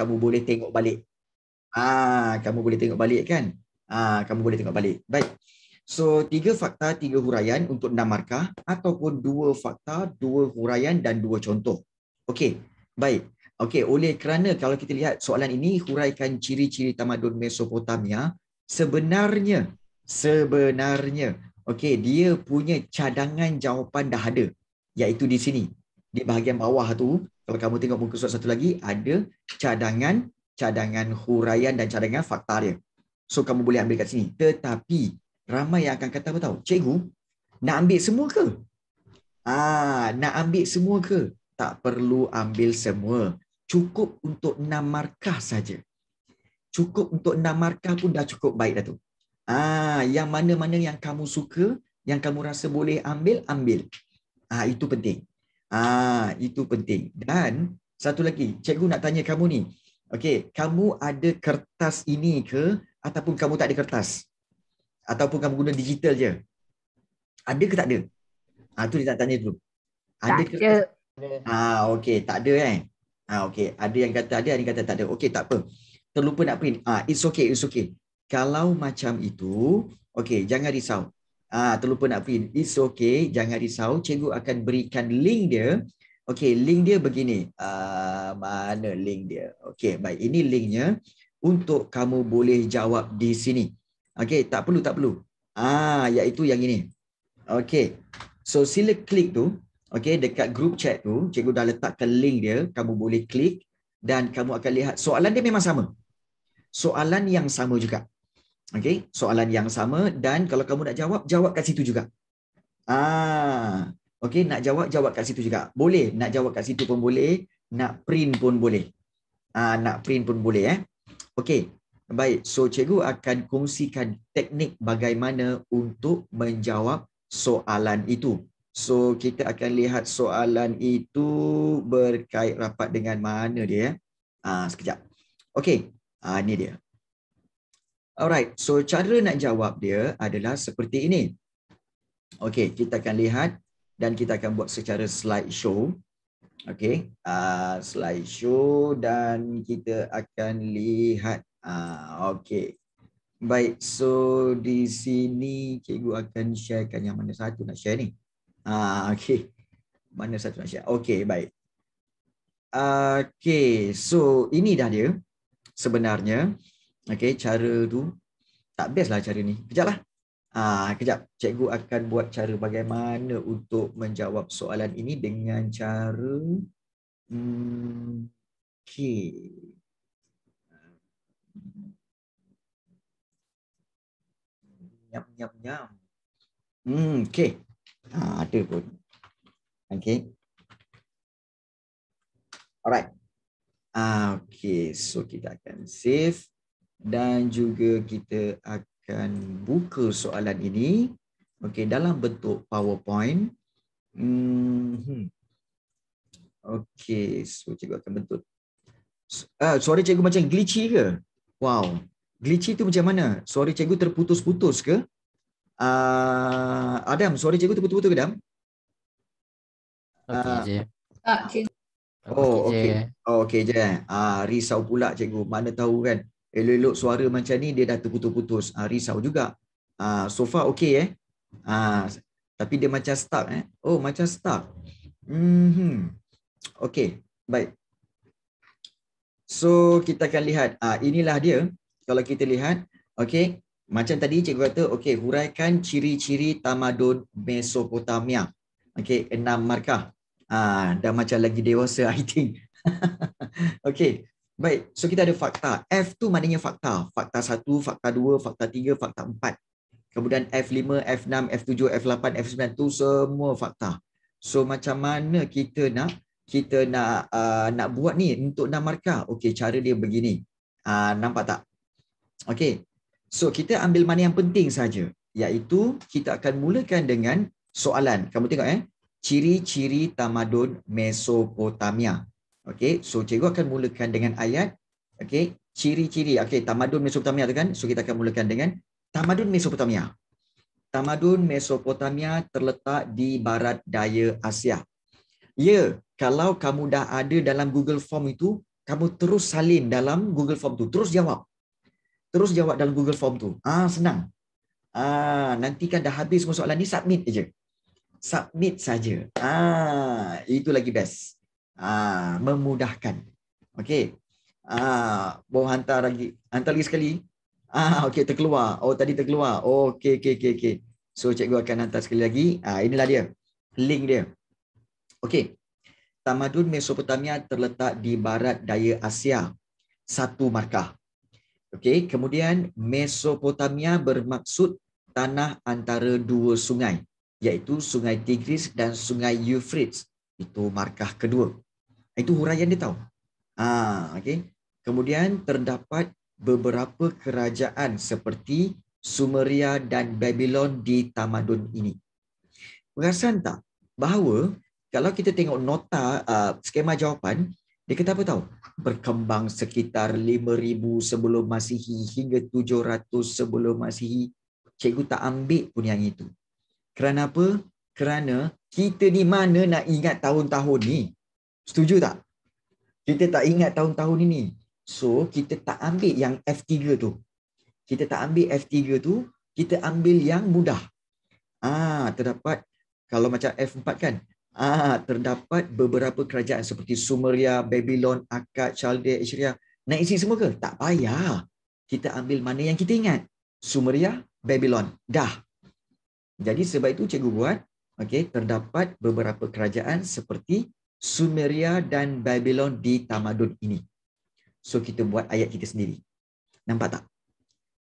kamu boleh tengok balik. Ah, kamu boleh tengok balik kan? Ah, kamu boleh tengok balik. Baik. So, tiga fakta, tiga huraian untuk enam markah ataupun dua fakta, dua huraian dan dua contoh. Okey, baik. Okey, oleh kerana kalau kita lihat soalan ini huraikan ciri-ciri tamadun Mesopotamia, sebenarnya, sebenarnya, okey, dia punya cadangan jawapan dah ada, iaitu di sini di bahagian bawah tu kalau kamu tengok muka surat satu lagi ada cadangan cadangan huraian dan cadangan fakta dia. So kamu boleh ambil kat sini. Tetapi ramai yang akan kata apa tahu? Cikgu, nak ambil semua ke? Ah, nak ambil semua ke? Tak perlu ambil semua. Cukup untuk enam markah saja. Cukup untuk enam markah pun dah cukup baik dah tu. Ah, yang mana-mana yang kamu suka, yang kamu rasa boleh ambil, ambil. Ah, itu penting. Ah, itu penting. Dan satu lagi, cikgu nak tanya kamu ni. Okey, kamu ada kertas ini ke ataupun kamu tak ada kertas? Ataupun kamu guna digital je? Ada ke tak ada? Ah, tu dia nak tanya dulu. Ada tak Ah, okey, tak ada kan? Ah, okey, ada yang kata ada, ada yang kata tak ada. Okey, tak apa. Terlupa nak print. Ah, it's okay, it's okay. Kalau macam itu, okey, jangan risau. Ah, terlupa nak pin. It's okay, jangan risau. Cikgu akan berikan link dia. Okay, link dia begini. Ah, mana link dia? Okay, baik. Ini linknya untuk kamu boleh jawab di sini. Okay, tak perlu, tak perlu. Ah, ha, iaitu yang ini. Okay, so sila klik tu. Okay, dekat group chat tu, cikgu dah letakkan link dia. Kamu boleh klik dan kamu akan lihat soalan dia memang sama. Soalan yang sama juga. Okay, soalan yang sama dan kalau kamu nak jawab, jawab kat situ juga. Ah, okay, nak jawab jawab kat situ juga. Boleh, nak jawab kat situ pun boleh, nak print pun boleh. Ah, nak print pun boleh eh. Okay, Baik, so cikgu akan kongsikan teknik bagaimana untuk menjawab soalan itu. So kita akan lihat soalan itu berkait rapat dengan mana dia eh. Ah, sekejap. Okay, Ah, ni dia. Alright, so cara nak jawab dia adalah seperti ini. Okay, kita akan lihat dan kita akan buat secara slide show. Okay, uh, ah, show dan kita akan lihat. Uh, ah, okay, baik. So, di sini cikgu akan sharekan yang mana satu nak share ni. Uh, ah, okay, mana satu nak share. Okay, baik. okay, so ini dah dia sebenarnya. Okay, cara tu tak best lah cara ni. Kejap lah. Ah, ha, kejap. Cikgu akan buat cara bagaimana untuk menjawab soalan ini dengan cara hmm, okay. Nyam, nyam, nyam. Hmm, okay. Ha, ah, ada pun. Okay. Alright. Ah, okay. So, kita akan save dan juga kita akan buka soalan ini okey dalam bentuk powerpoint hmm okey so cikgu akan bentuk ah uh, suara cikgu macam glitchy ke wow glitchy tu macam mana suara cikgu terputus-putus ke uh, adam suara cikgu terputus-putus ke adam okey uh, je ah, cikgu. Ah, oh okey okey oh, je ah, risau pula cikgu mana tahu kan elok-elok suara macam ni dia dah terputus-putus ha, risau juga ha, so far okey eh ha, tapi dia macam stuck eh oh macam stuck mm-hmm. okey baik so kita akan lihat ha, inilah dia kalau kita lihat okey macam tadi cikgu kata okey huraikan ciri-ciri tamadun Mesopotamia okey enam markah ha, dah macam lagi dewasa i think okey Baik, so kita ada fakta. F tu maknanya fakta. Fakta 1, fakta 2, fakta 3, fakta 4. Kemudian F5, F6, F7, F8, F9 tu semua fakta. So macam mana kita nak kita nak uh, nak buat ni untuk nak markah? Okey, cara dia begini. Uh, nampak tak? Okey. So kita ambil mana yang penting saja, iaitu kita akan mulakan dengan soalan. Kamu tengok eh. Ciri-ciri tamadun Mesopotamia. Okay, so cikgu akan mulakan dengan ayat. Okay, ciri-ciri. Okay, tamadun Mesopotamia tu kan? So kita akan mulakan dengan tamadun Mesopotamia. Tamadun Mesopotamia terletak di barat daya Asia. Ya, kalau kamu dah ada dalam Google Form itu, kamu terus salin dalam Google Form tu, terus jawab. Terus jawab dalam Google Form tu. Ah, senang. Ah, nanti kan dah habis semua soalan ni submit aje, Submit saja. Ah, itu lagi best. Aa, ah, memudahkan. Okey. Ah, bawa hantar lagi. Hantar lagi sekali. Ah, okey, terkeluar. Oh, tadi terkeluar. Oh, okey, okay, okey. Okay. So, cikgu akan hantar sekali lagi. Aa, inilah dia. Link dia. Okey. Tamadun Mesopotamia terletak di barat daya Asia. Satu markah. Okey, kemudian Mesopotamia bermaksud tanah antara dua sungai iaitu Sungai Tigris dan Sungai Euphrates. Itu markah kedua. Itu huraian dia tahu. Ha, okay. Kemudian terdapat beberapa kerajaan seperti Sumeria dan Babylon di tamadun ini. Perasan tak bahawa kalau kita tengok nota uh, skema jawapan, dia kata apa tahu? Berkembang sekitar 5,000 sebelum masihi hingga 700 sebelum masihi. Cikgu tak ambil pun yang itu. Kerana apa? Kerana kita di mana nak ingat tahun-tahun ni. Setuju tak? Kita tak ingat tahun-tahun ini. So, kita tak ambil yang F3 tu. Kita tak ambil F3 tu, kita ambil yang mudah. Ah, terdapat kalau macam F4 kan. Ah, terdapat beberapa kerajaan seperti Sumeria, Babylon, Akkad, Chaldea, Assyria. Nak isi semua ke? Tak payah. Kita ambil mana yang kita ingat. Sumeria, Babylon. Dah. Jadi sebab itu cikgu buat, okey, terdapat beberapa kerajaan seperti Sumeria dan Babylon di tamadun ini. So kita buat ayat kita sendiri. Nampak tak?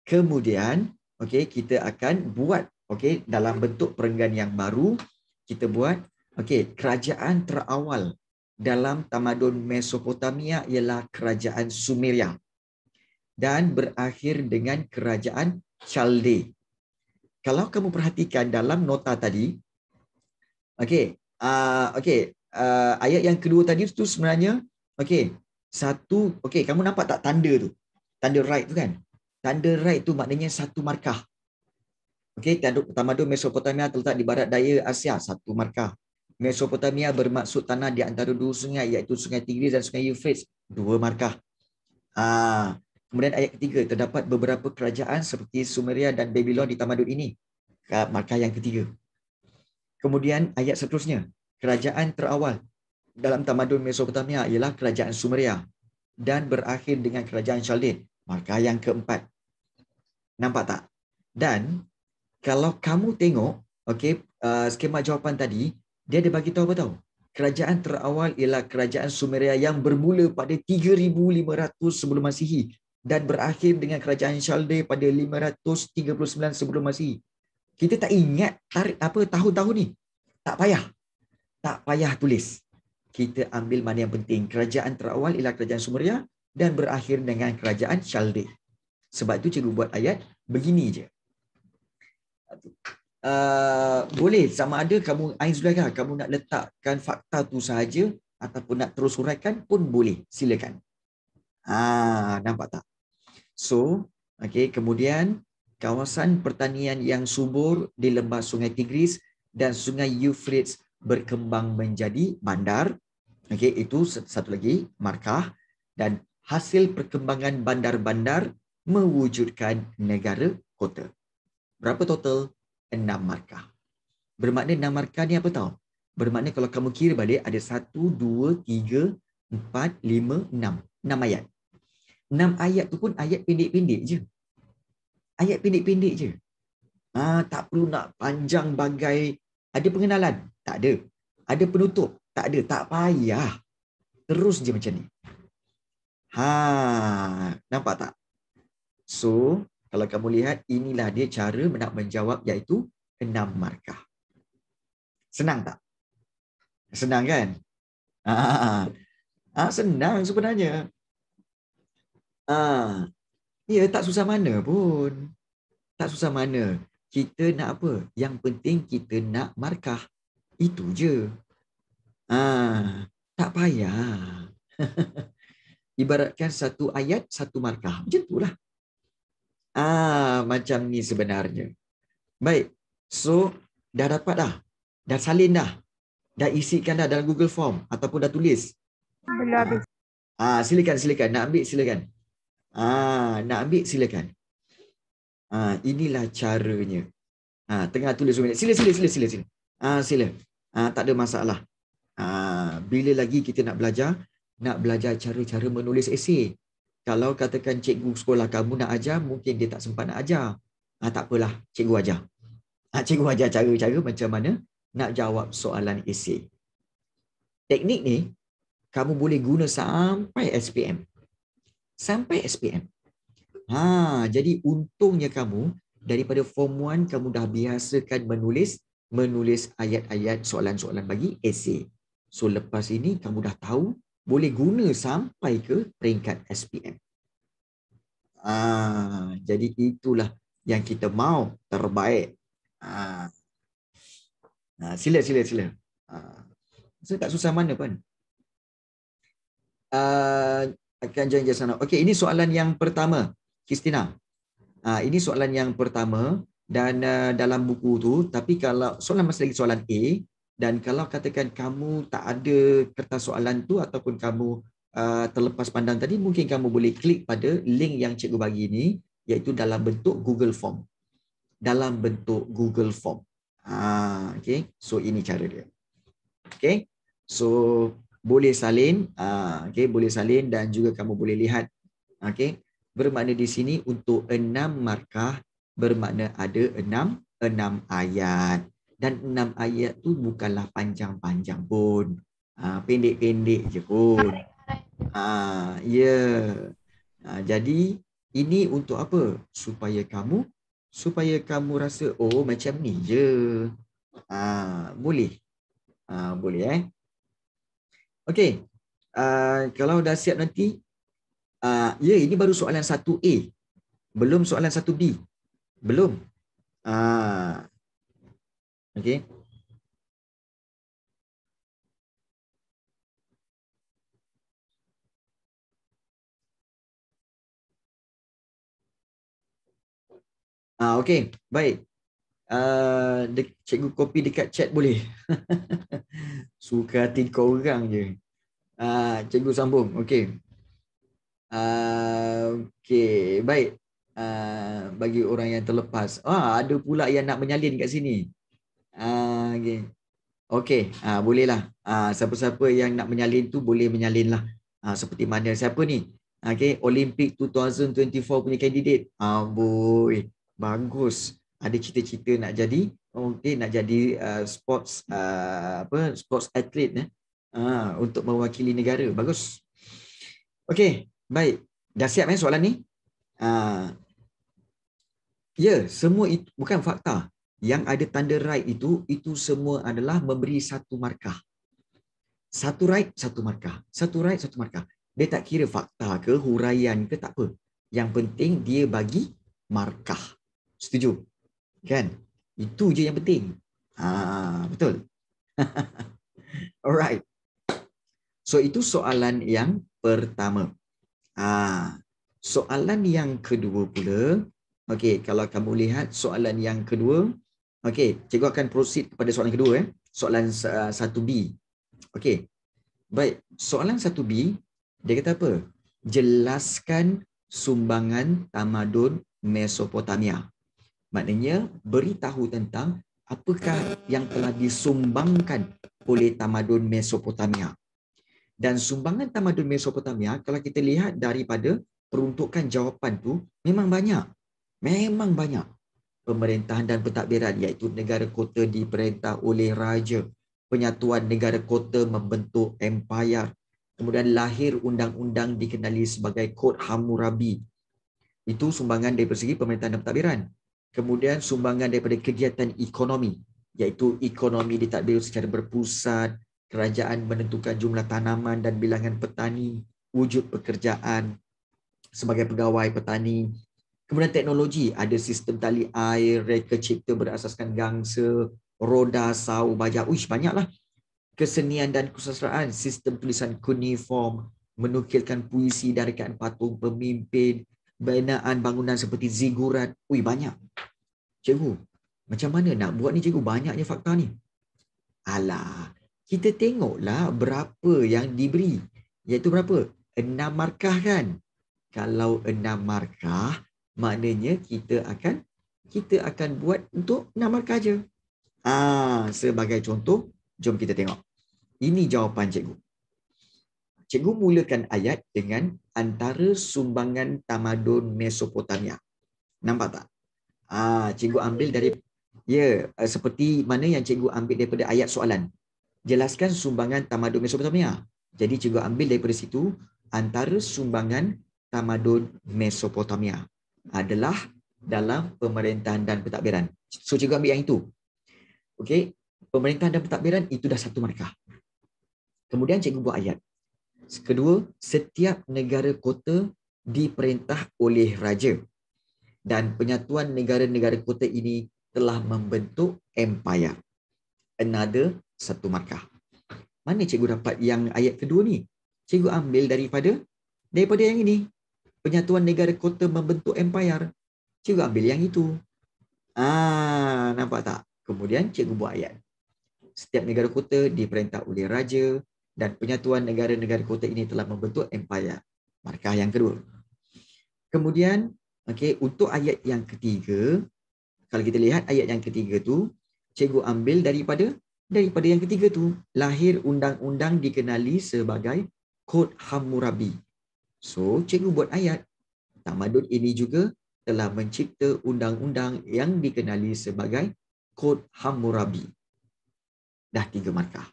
Kemudian, okey kita akan buat okey dalam bentuk perenggan yang baru kita buat okey kerajaan terawal dalam tamadun Mesopotamia ialah kerajaan Sumeria dan berakhir dengan kerajaan Chalde. Kalau kamu perhatikan dalam nota tadi, okey, uh, okey, uh, ayat yang kedua tadi tu sebenarnya okey satu okey kamu nampak tak tanda tu tanda right tu kan tanda right tu maknanya satu markah okey tanduk tamadun mesopotamia terletak di barat daya asia satu markah mesopotamia bermaksud tanah di antara dua sungai iaitu sungai tigris dan sungai euphrates dua markah aa uh, kemudian ayat ketiga terdapat beberapa kerajaan seperti sumeria dan babylon di tamadun ini ah, markah yang ketiga kemudian ayat seterusnya kerajaan terawal dalam tamadun Mesopotamia ialah kerajaan Sumeria dan berakhir dengan kerajaan Chaldean, markah yang keempat. Nampak tak? Dan kalau kamu tengok okay, uh, skema jawapan tadi, dia ada bagi tahu apa tahu? Kerajaan terawal ialah kerajaan Sumeria yang bermula pada 3500 sebelum Masihi dan berakhir dengan kerajaan Chaldea pada 539 sebelum Masihi. Kita tak ingat tarikh apa tahun-tahun ni. Tak payah tak payah tulis. Kita ambil mana yang penting. Kerajaan terawal ialah kerajaan Sumeria dan berakhir dengan kerajaan Chalde. Sebab tu cikgu buat ayat begini je. Uh, boleh sama ada kamu Ain Zulaikah, kamu nak letakkan fakta tu sahaja ataupun nak terus huraikan pun boleh. Silakan. Ah, nampak tak? So, okay, kemudian kawasan pertanian yang subur di lembah sungai Tigris dan sungai Euphrates berkembang menjadi bandar. Okey, itu satu lagi markah dan hasil perkembangan bandar-bandar mewujudkan negara kota. Berapa total? Enam markah. Bermakna enam markah ni apa tahu? Bermakna kalau kamu kira balik ada satu, dua, tiga, empat, lima, enam. Enam ayat. Enam ayat tu pun ayat pendek-pendek je. Ayat pendek-pendek je. Ah, tak perlu nak panjang bagai ada pengenalan. Tak ada. Ada penutup? Tak ada. Tak payah. Terus je macam ni. Ha, nampak tak? So, kalau kamu lihat, inilah dia cara nak menjawab iaitu enam markah. Senang tak? Senang kan? Ah, ah, senang sebenarnya. Ah, ya, tak susah mana pun. Tak susah mana. Kita nak apa? Yang penting kita nak markah. Itu je. Ha, tak payah. Ibaratkan satu ayat, satu markah. Macam itulah. Ah, ha, macam ni sebenarnya. Baik. So, dah dapat dah. Dah salin dah. Dah isikan dah dalam Google Form. Ataupun dah tulis. Belum habis. Ah, silakan, silakan. Nak ambil, silakan. Ah, nak ambil, silakan. Ah, inilah caranya. Ah, tengah tulis. Sila, sila, sila, sila. sila. Ah sila. Ah tak ada masalah. Ah bila lagi kita nak belajar, nak belajar cara-cara menulis esei. Kalau katakan cikgu sekolah kamu nak ajar, mungkin dia tak sempat nak ajar. Ah tak apalah, cikgu ajar. Ah cikgu ajar cara-cara macam mana nak jawab soalan esei. Teknik ni kamu boleh guna sampai SPM. Sampai SPM. Ha, jadi untungnya kamu daripada form 1 kamu dah biasakan menulis menulis ayat-ayat soalan-soalan bagi esei. So lepas ini kamu dah tahu boleh guna sampai ke peringkat SPM. Ah, jadi itulah yang kita mau terbaik. Ah. Ah, sila sila sila. Ah. Saya tak susah mana pun. Ah, akan jangan jangan sana. Okey, ini soalan yang pertama. Kristina. Ah, ini soalan yang pertama dan uh, dalam buku tu tapi kalau soalan masih lagi soalan A dan kalau katakan kamu tak ada kertas soalan tu ataupun kamu uh, terlepas pandang tadi mungkin kamu boleh klik pada link yang cikgu bagi ni iaitu dalam bentuk Google Form dalam bentuk Google Form ha okey so ini cara dia okey so boleh salin uh, okey boleh salin dan juga kamu boleh lihat okey bermakna di sini untuk enam markah bermakna ada enam enam ayat dan enam ayat tu bukanlah panjang-panjang pun ha, pendek-pendek je pun ha, ya yeah. ha, jadi ini untuk apa supaya kamu supaya kamu rasa oh macam ni je ha, boleh ha, boleh eh okey ha, kalau dah siap nanti Uh, ya, yeah, ini baru soalan 1A. Belum soalan 1B. Belum. Ah. Okey. Ah okey, baik. Ah uh, cikgu copy dekat chat boleh. Suka hati kau orang je. Ah uh, cikgu sambung. Okey. Ah uh, okey, baik uh, bagi orang yang terlepas. Ah, ada pula yang nak menyalin kat sini. Ah, uh, okay. Okey, uh, bolehlah. Uh, siapa-siapa yang nak menyalin tu boleh menyalinlah. Uh, seperti mana siapa ni? Okey, Olympic 2024 punya kandidat. Amboi, uh, bagus. Ada cita-cita nak jadi Okay, nak jadi uh, sports uh, apa sports athlete eh. Uh, untuk mewakili negara. Bagus. Okay, baik. Dah siap eh soalan ni? Ah, Ya, semua itu bukan fakta. Yang ada tanda right itu, itu semua adalah memberi satu markah. Satu right, satu markah. Satu right, satu markah. Dia tak kira fakta ke, huraian ke, tak apa. Yang penting dia bagi markah. Setuju? Kan? Itu je yang penting. Ha, betul. Alright. So itu soalan yang pertama. Ah, ha, soalan yang kedua pula, Okey, kalau kamu lihat soalan yang kedua. Okey, cikgu akan proceed kepada soalan kedua. Eh. Soalan uh, ah, 1B. Okey, baik. Soalan 1B, dia kata apa? Jelaskan sumbangan tamadun Mesopotamia. Maknanya, beritahu tentang apakah yang telah disumbangkan oleh tamadun Mesopotamia. Dan sumbangan tamadun Mesopotamia, kalau kita lihat daripada peruntukan jawapan tu memang banyak. Memang banyak pemerintahan dan pentadbiran iaitu negara kota diperintah oleh raja. Penyatuan negara kota membentuk empayar. Kemudian lahir undang-undang dikenali sebagai Kod Hammurabi. Itu sumbangan dari segi pemerintahan dan pentadbiran. Kemudian sumbangan daripada kegiatan ekonomi iaitu ekonomi ditadbir secara berpusat, kerajaan menentukan jumlah tanaman dan bilangan petani, wujud pekerjaan sebagai pegawai petani, Kemudian teknologi, ada sistem tali air, reka cipta berasaskan gangsa, roda, sau, baja, uish banyaklah. Kesenian dan kesusasteraan, sistem tulisan kuniform, menukilkan puisi dari rekaan patung pemimpin, binaan bangunan seperti zigurat, uish banyak. Cikgu, macam mana nak buat ni cikgu? Banyaknya fakta ni. Alah, kita tengoklah berapa yang diberi. Iaitu berapa? Enam markah kan? Kalau enam markah, maknanya kita akan kita akan buat untuk nama kerja. Ah, sebagai contoh, jom kita tengok. Ini jawapan cikgu. Cikgu mulakan ayat dengan antara sumbangan tamadun Mesopotamia. Nampak tak? Ah, cikgu ambil dari ya, eh, seperti mana yang cikgu ambil daripada ayat soalan. Jelaskan sumbangan tamadun Mesopotamia. Jadi cikgu ambil daripada situ antara sumbangan tamadun Mesopotamia adalah dalam pemerintahan dan pentadbiran. So cikgu ambil yang itu. Okey, pemerintahan dan pentadbiran itu dah satu markah. Kemudian cikgu buat ayat. Kedua, setiap negara kota diperintah oleh raja. Dan penyatuan negara-negara kota ini telah membentuk empire. Another satu markah. Mana cikgu dapat yang ayat kedua ni? Cikgu ambil daripada daripada yang ini, penyatuan negara kota membentuk empire. Cikgu ambil yang itu. Ah, nampak tak? Kemudian cikgu buat ayat. Setiap negara kota diperintah oleh raja dan penyatuan negara-negara kota ini telah membentuk empire. Markah yang kedua. Kemudian, okey, untuk ayat yang ketiga, kalau kita lihat ayat yang ketiga tu, cikgu ambil daripada daripada yang ketiga tu, lahir undang-undang dikenali sebagai Kod Hammurabi. So, cikgu buat ayat. Tamadun ini juga telah mencipta undang-undang yang dikenali sebagai Kod Hammurabi. Dah tiga markah.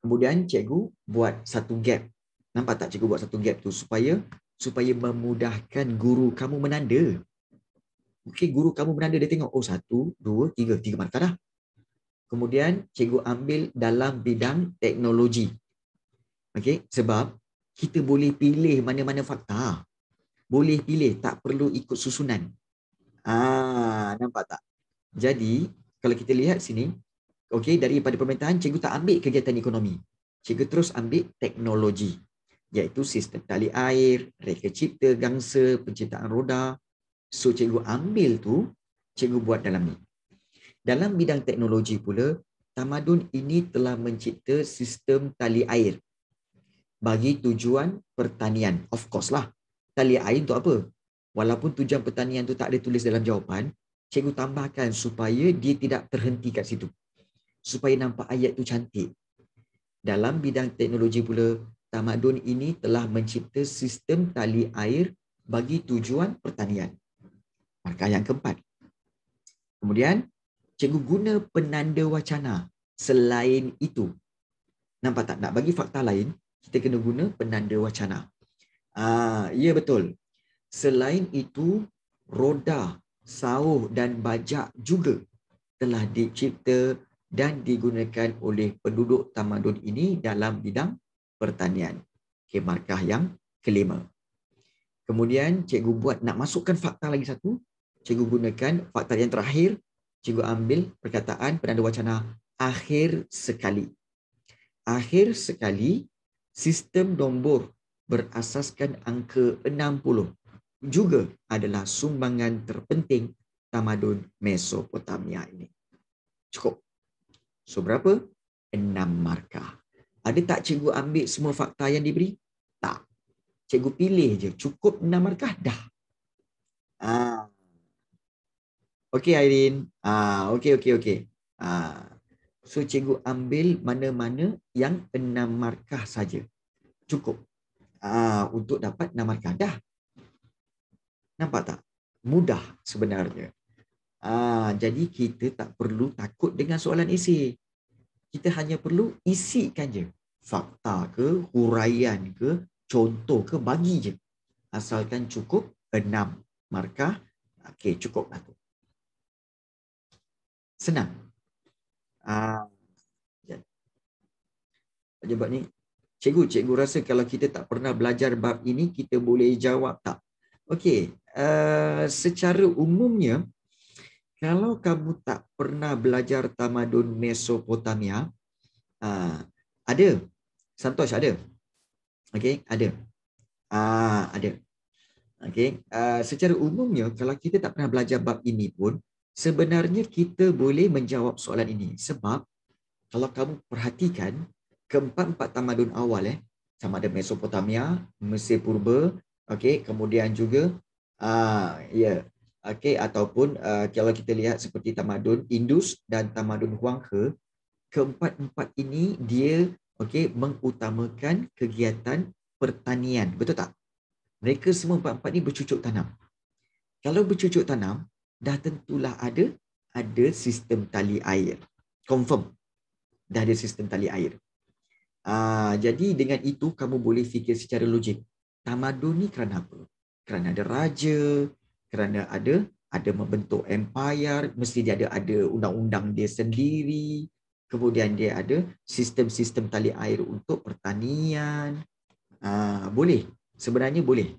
Kemudian cikgu buat satu gap. Nampak tak cikgu buat satu gap tu supaya supaya memudahkan guru kamu menanda. Okey, guru kamu menanda dia tengok oh satu, dua, tiga, tiga markah dah. Kemudian cikgu ambil dalam bidang teknologi. Okey, sebab kita boleh pilih mana-mana fakta. Boleh pilih, tak perlu ikut susunan. Ah, nampak tak? Jadi, kalau kita lihat sini, okey daripada pemerintahan cikgu tak ambil kegiatan ekonomi. Cikgu terus ambil teknologi iaitu sistem tali air, reka cipta, gangsa, penciptaan roda. So cikgu ambil tu, cikgu buat dalam ni. Dalam bidang teknologi pula, tamadun ini telah mencipta sistem tali air bagi tujuan pertanian. Of course lah. Tali air untuk apa? Walaupun tujuan pertanian tu tak ada tulis dalam jawapan, cikgu tambahkan supaya dia tidak terhenti kat situ. Supaya nampak ayat tu cantik. Dalam bidang teknologi pula, tamadun ini telah mencipta sistem tali air bagi tujuan pertanian. Markah yang keempat. Kemudian, cikgu guna penanda wacana selain itu. Nampak tak? Nak bagi fakta lain, kita kena guna penanda wacana. Ah, ya betul. Selain itu, roda, sauh dan bajak juga telah dicipta dan digunakan oleh penduduk tamadun ini dalam bidang pertanian. Okey, markah yang kelima. Kemudian cikgu buat nak masukkan fakta lagi satu. Cikgu gunakan fakta yang terakhir. Cikgu ambil perkataan penanda wacana akhir sekali. Akhir sekali sistem nombor berasaskan angka 60 juga adalah sumbangan terpenting tamadun Mesopotamia ini. Cukup. So berapa? 6 markah. Ada tak cikgu ambil semua fakta yang diberi? Tak. Cikgu pilih je. Cukup 6 markah dah. Ah. Okey Airin. Ah, okey okey okey. Ah. So cikgu ambil mana-mana yang enam markah saja. Cukup. Ah untuk dapat enam markah dah. Nampak tak? Mudah sebenarnya. Ah jadi kita tak perlu takut dengan soalan isi. Kita hanya perlu isikan je. Fakta ke, huraian ke, contoh ke bagi je. Asalkan cukup enam markah. Okey, cukup lah tu. Senang. Ah. Sebab ya. ni, cikgu, cikgu rasa kalau kita tak pernah belajar bab ini, kita boleh jawab tak? Okey, uh, secara umumnya, kalau kamu tak pernah belajar tamadun Mesopotamia, uh, ada. Santosh ada. Okey, ada. Ah, uh, ada. Okey, uh, secara umumnya kalau kita tak pernah belajar bab ini pun, sebenarnya kita boleh menjawab soalan ini sebab kalau kamu perhatikan keempat-empat tamadun awal eh sama ada Mesopotamia, Mesir Purba, okey, kemudian juga uh, ya, yeah, okey ataupun uh, kalau kita lihat seperti tamadun Indus dan tamadun Huanghe, keempat-empat ini dia okey mengutamakan kegiatan pertanian, betul tak? Mereka semua empat-empat ini bercucuk tanam. Kalau bercucuk tanam, dah tentulah ada ada sistem tali air. Confirm. Dah ada sistem tali air. Uh, jadi dengan itu kamu boleh fikir secara logik. Tamadun ni kerana apa? Kerana ada raja, kerana ada ada membentuk empire, mesti dia ada ada undang-undang dia sendiri. Kemudian dia ada sistem-sistem tali air untuk pertanian. Uh, boleh. Sebenarnya boleh.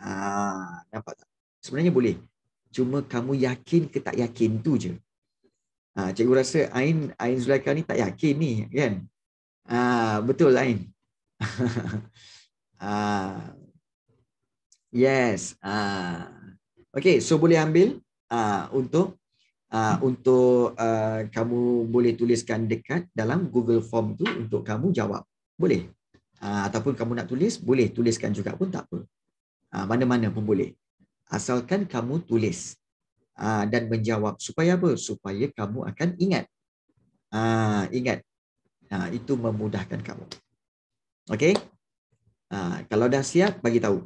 Uh, nampak tak? Sebenarnya boleh cuma kamu yakin ke tak yakin tu je. Ha, cikgu rasa Ain Ain Zulaika ni tak yakin ni kan? Ha, betul Ain. ha, yes. Ha. Okay, so boleh ambil ha, untuk ha, untuk ha, kamu boleh tuliskan dekat dalam Google Form tu untuk kamu jawab. Boleh. Ha, ataupun kamu nak tulis, boleh tuliskan juga pun tak apa. Ha, mana-mana pun boleh asalkan kamu tulis uh, dan menjawab supaya apa supaya kamu akan ingat uh, ingat uh, itu memudahkan kamu okey kalau dah siap bagi tahu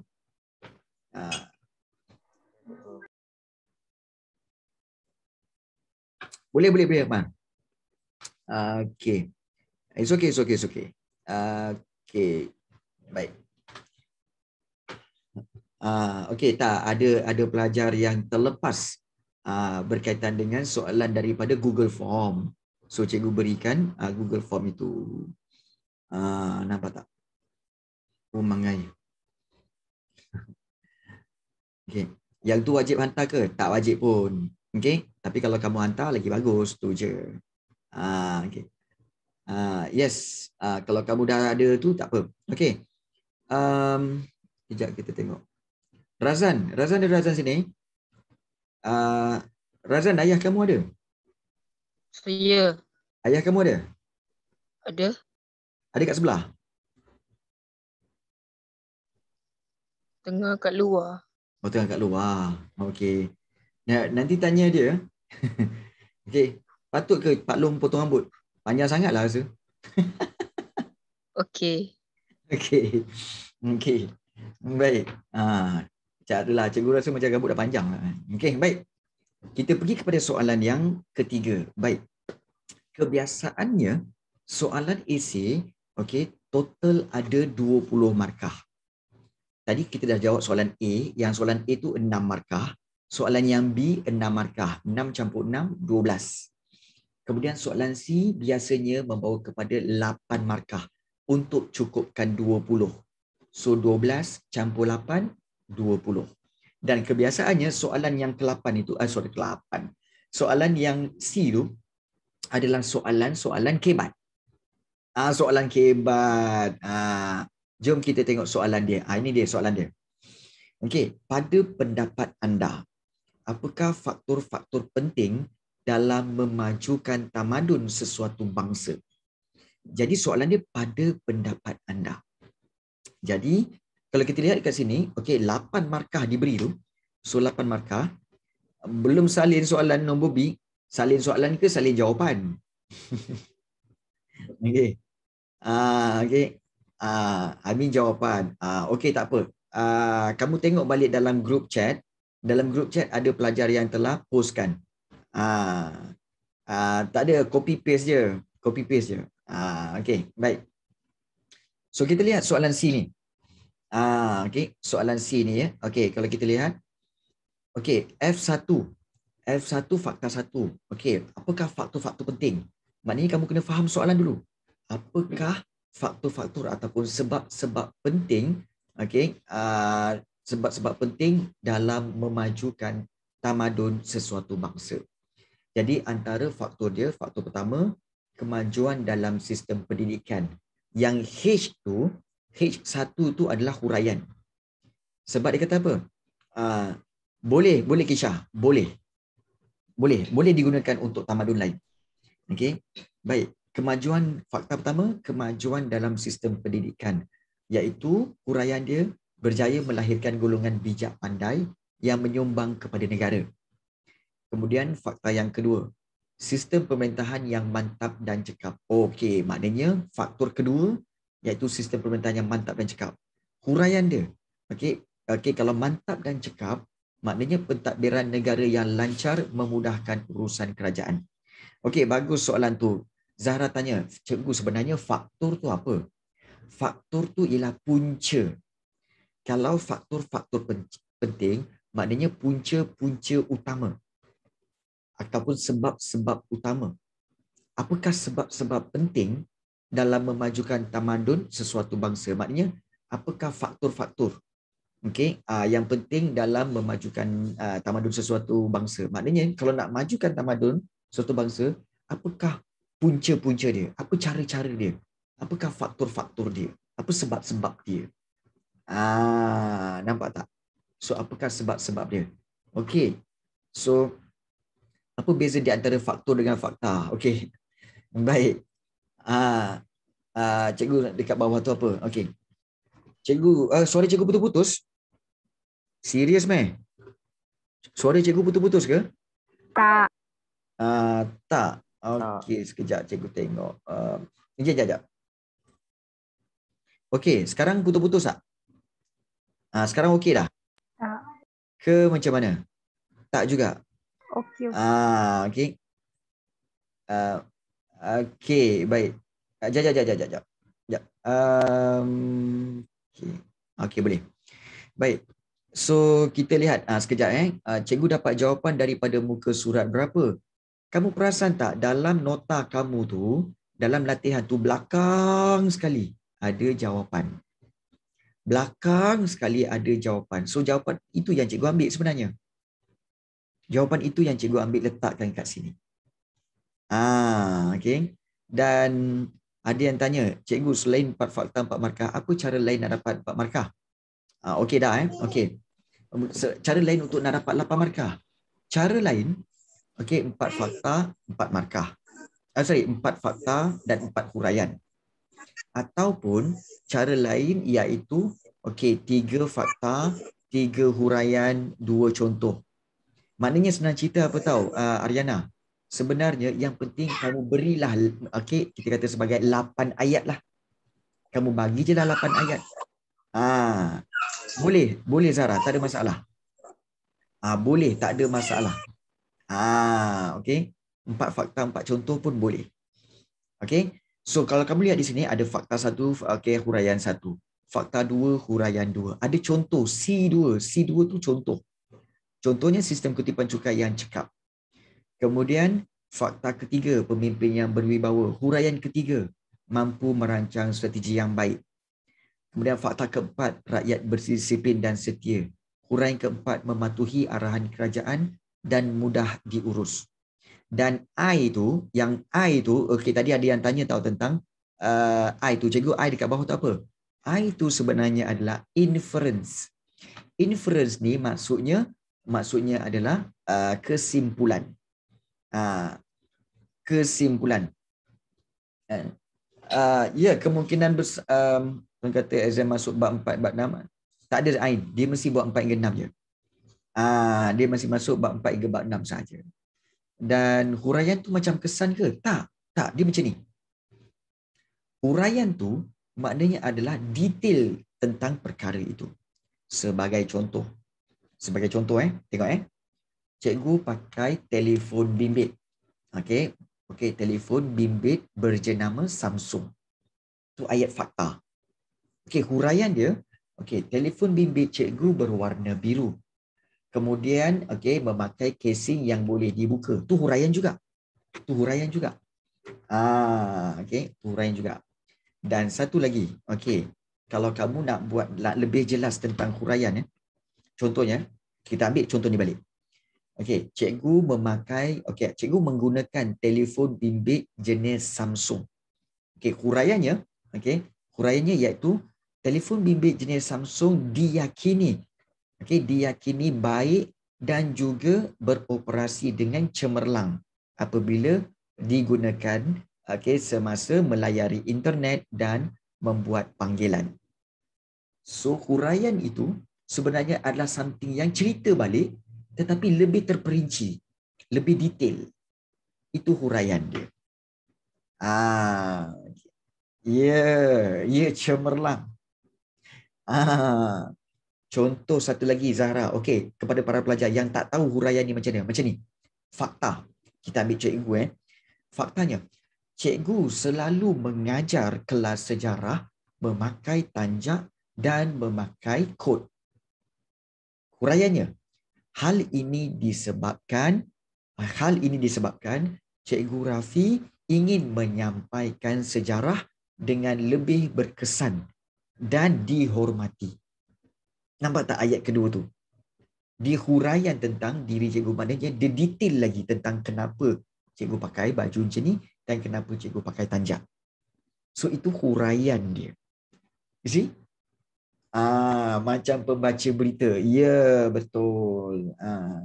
boleh boleh boleh mak Okay. It's okay, it's okay, it's okay. Uh, okay. Bye. Ah, okey tak ada ada pelajar yang terlepas uh, berkaitan dengan soalan daripada Google Form. So cikgu berikan uh, Google Form itu. Uh, nampak tak? Oh mangai. Okey. Yang tu wajib hantar ke? Tak wajib pun. Okey. Tapi kalau kamu hantar lagi bagus tu je. Ah uh, okey. Uh, yes, uh, kalau kamu dah ada tu tak apa. Okey. Um, kita tengok. Razan, Razan ada Razan sini? Uh, Razan, ayah kamu ada? Saya. Ayah kamu ada? Ada. Ada kat sebelah? Tengah kat luar. Oh, tengah kat luar. Okey. Nah, nanti tanya dia. Okey. Patut ke Pak Long potong rambut? Panjang sangatlah rasa. Okey. Okey. Okey. Baik. Ah. Uh. Tak adalah. Cikgu rasa macam gambut dah panjang. lah. Kan. Okay baik. Kita pergi kepada soalan yang ketiga. Baik. Kebiasaannya, soalan esay, okay total ada 20 markah. Tadi kita dah jawab soalan A. Yang soalan A tu 6 markah. Soalan yang B, 6 markah. 6 campur 6, 12. Kemudian soalan C biasanya membawa kepada 8 markah untuk cukupkan 20. So 12 campur 8, 20. Dan kebiasaannya soalan yang ke-8 itu, ah, sorry, ke-8. Soalan yang C itu adalah soalan-soalan kebat. Ah, soalan kebat. Ah, jom kita tengok soalan dia. Ah, ini dia soalan dia. Okey, pada pendapat anda, apakah faktor-faktor penting dalam memajukan tamadun sesuatu bangsa? Jadi soalan dia pada pendapat anda. Jadi kalau kita lihat kat sini, okey, 8 markah diberi tu. So 8 markah belum salin soalan nombor B, salin soalan ke salin jawapan. okey. Ah uh, okey. Ah uh, I jawapan. Ah uh, okey tak apa. Uh, kamu tengok balik dalam group chat, dalam group chat ada pelajar yang telah postkan. Ah uh, ah uh, tak ada copy paste je, copy paste je. Ah uh, okey, baik. So kita lihat soalan C ni. Ah, okay. Soalan C ni ya. Okay, kalau kita lihat. Okay, F1. F1, fakta 1. Okay, apakah faktor-faktor penting? Maknanya kamu kena faham soalan dulu. Apakah faktor-faktor ataupun sebab-sebab penting okay, ah, sebab-sebab uh, penting dalam memajukan tamadun sesuatu bangsa. Jadi antara faktor dia, faktor pertama, kemajuan dalam sistem pendidikan. Yang H tu, H1 tu adalah huraian. Sebab dia kata apa? Uh, boleh, boleh kisah, boleh. Boleh, boleh digunakan untuk tamadun lain. Okey. Baik, kemajuan fakta pertama, kemajuan dalam sistem pendidikan iaitu huraian dia berjaya melahirkan golongan bijak pandai yang menyumbang kepada negara. Kemudian fakta yang kedua, sistem pemerintahan yang mantap dan cekap. Okey, maknanya faktor kedua iaitu sistem pemerintahan yang mantap dan cekap. Huraian dia, okey, okey kalau mantap dan cekap, maknanya pentadbiran negara yang lancar memudahkan urusan kerajaan. Okey, bagus soalan tu. Zahra tanya, cikgu sebenarnya faktor tu apa? Faktor tu ialah punca. Kalau faktor-faktor penting, maknanya punca-punca utama ataupun sebab-sebab utama. Apakah sebab-sebab penting dalam memajukan tamadun sesuatu bangsa. Maknanya apakah faktor-faktor okay, uh, yang penting dalam memajukan uh, ah, tamadun sesuatu bangsa. Maknanya kalau nak majukan tamadun sesuatu bangsa, apakah punca-punca dia? Apa cara-cara dia? Apakah faktor-faktor dia? Apa sebab-sebab dia? Ah, nampak tak? So apakah sebab-sebab dia? Okay. So apa beza di antara faktor dengan fakta? Okay. Baik. Ha. Ha. cikgu dekat bawah tu apa? Okey. Cikgu, uh, suara cikgu putus-putus. Serius meh? Suara cikgu putus-putus ke? Tak. Uh, tak. Okey, sekejap cikgu tengok. Uh, sekejap, sekejap. Okey, sekarang putus-putus tak? Ah, sekarang okey dah? Tak. Ke macam mana? Tak juga? Okey, Ah, uh, okey. Uh, Okey, baik. Jap, jap, jap, jap, jap. Um, okey. Okey, boleh. Baik. So, kita lihat uh, sekejap. Eh. Uh, cikgu dapat jawapan daripada muka surat berapa? Kamu perasan tak dalam nota kamu tu, dalam latihan tu belakang sekali ada jawapan. Belakang sekali ada jawapan. So, jawapan itu yang cikgu ambil sebenarnya. Jawapan itu yang cikgu ambil letakkan kat sini. Ah, okay. Dan ada yang tanya, cikgu selain empat fakta empat markah, apa cara lain nak dapat 4 markah? Ah, okay dah eh. Okay. Cara lain untuk nak dapat lapan markah? Cara lain, okay, empat fakta empat markah. Ah, sorry, empat fakta dan empat huraian. Ataupun cara lain iaitu okay, tiga fakta, tiga huraian, dua contoh. Maknanya senang cerita apa tahu uh, ah, Ariana? sebenarnya yang penting kamu berilah okey kita kata sebagai 8 ayat lah kamu bagi je lah 8 ayat ha. boleh boleh Zara tak ada masalah ha, boleh tak ada masalah ha. okey empat fakta empat contoh pun boleh okey so kalau kamu lihat di sini ada fakta satu okey huraian satu fakta dua huraian dua ada contoh C2 C2 tu contoh contohnya sistem kutipan cukai yang cekap Kemudian fakta ketiga, pemimpin yang berwibawa. Huraian ketiga, mampu merancang strategi yang baik. Kemudian fakta keempat, rakyat bersisiplin dan setia. Huraian keempat, mematuhi arahan kerajaan dan mudah diurus. Dan I itu, yang I itu, okay, tadi ada yang tanya tahu tentang uh, I itu. Cikgu, I dekat bawah itu apa? I itu sebenarnya adalah inference. Inference ni maksudnya maksudnya adalah uh, kesimpulan. Ha, kesimpulan. Kan? Ha, ya, kemungkinan besar, um, kata exam masuk bab 4, bab 6, ah. tak ada Ain. Dia mesti buat 4 hingga 6 je. Ha, dia mesti masuk bab 4 hingga bab 6 saja. Dan huraian tu macam kesan ke? Tak. Tak, dia macam ni. Huraian tu maknanya adalah detail tentang perkara itu. Sebagai contoh. Sebagai contoh eh. Tengok eh cikgu pakai telefon bimbit. Okey. Okey, telefon bimbit berjenama Samsung. Tu ayat fakta. Okey, huraian dia, okey, telefon bimbit cikgu berwarna biru. Kemudian, okey, memakai casing yang boleh dibuka. Tu huraian juga. Tu huraian juga. Ah, okey, huraian juga. Dan satu lagi, okey. Kalau kamu nak buat lebih jelas tentang huraian ya. Contohnya, kita ambil contoh ni balik. Okey, cikgu memakai, okey, cikgu menggunakan telefon bimbit jenis Samsung. Okey, huraiannya, okey, huraiannya iaitu telefon bimbit jenis Samsung diyakini, okey, diyakini baik dan juga beroperasi dengan cemerlang apabila digunakan okey semasa melayari internet dan membuat panggilan. So huraian itu sebenarnya adalah something yang cerita balik tetapi lebih terperinci, lebih detail. Itu huraian dia. Ah, ya, ya cemerlang. Ah, contoh satu lagi Zahra. Okey, kepada para pelajar yang tak tahu huraian ni macam ni, macam ni. Fakta. Kita ambil cikgu eh. Faktanya, cikgu selalu mengajar kelas sejarah memakai tanjak dan memakai kod. Huraiannya, Hal ini disebabkan eh, hal ini disebabkan Cikgu Rafi ingin menyampaikan sejarah dengan lebih berkesan dan dihormati. Nampak tak ayat kedua tu? Di huraian tentang diri cikgu mana dia detail lagi tentang kenapa cikgu pakai baju macam ni dan kenapa cikgu pakai tanjak. So itu huraian dia. You see? Ah, macam pembaca berita. Ya, yeah, betul. Ah.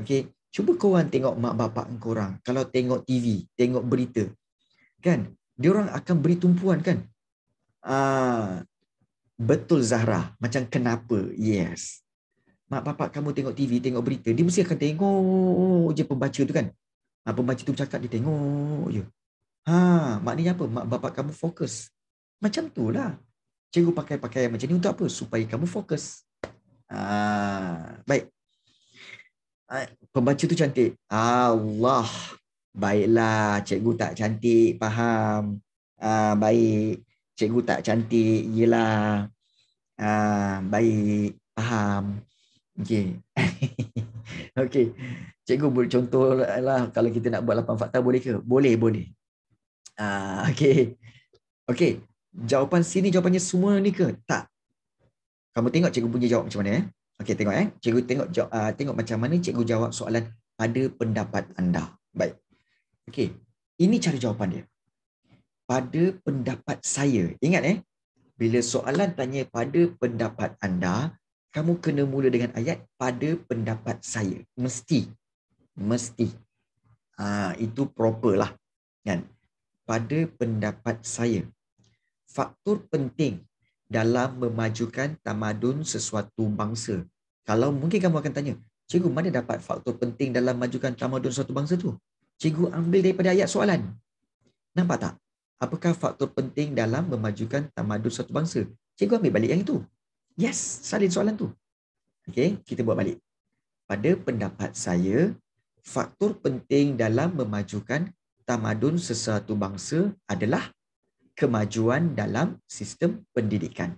Okey, cuba kau orang tengok mak bapak kau orang. Kalau tengok TV, tengok berita. Kan? Dia orang akan beri tumpuan kan? Ah. Betul Zahra. Macam kenapa? Yes. Mak bapak kamu tengok TV, tengok berita, dia mesti akan tengok je pembaca tu kan. Ah, pembaca tu bercakap dia tengok je. Ha, maknanya apa? Mak bapak kamu fokus. Macam tu lah cikgu pakai pakaian macam ni untuk apa? Supaya kamu fokus. Ah, baik. Ah, pembaca tu cantik. Allah. Baiklah, cikgu tak cantik, faham. Ah, baik. Cikgu tak cantik, yelah. Ah, baik, faham. Okey. Okey. Cikgu boleh contohlah kalau kita nak buat lapan fakta boleh ke? Boleh, boleh. Ah, okey. Okey, jawapan sini jawapannya semua ni ke? Tak. Kamu tengok cikgu punya jawab macam mana eh? Okey, tengok eh. Cikgu tengok jawab, uh, tengok macam mana cikgu jawab soalan pada pendapat anda. Baik. Okey. Ini cara jawapan dia. Pada pendapat saya. Ingat eh. Bila soalan tanya pada pendapat anda, kamu kena mula dengan ayat pada pendapat saya. Mesti. Mesti. Ah, itu proper lah. Kan? Pada pendapat saya faktor penting dalam memajukan tamadun sesuatu bangsa. Kalau mungkin kamu akan tanya, cikgu mana dapat faktor penting dalam memajukan tamadun sesuatu bangsa tu? Cikgu ambil daripada ayat soalan. Nampak tak? Apakah faktor penting dalam memajukan tamadun sesuatu bangsa? Cikgu ambil balik yang itu. Yes, salin soalan tu. Okey, kita buat balik. Pada pendapat saya, faktor penting dalam memajukan tamadun sesuatu bangsa adalah kemajuan dalam sistem pendidikan.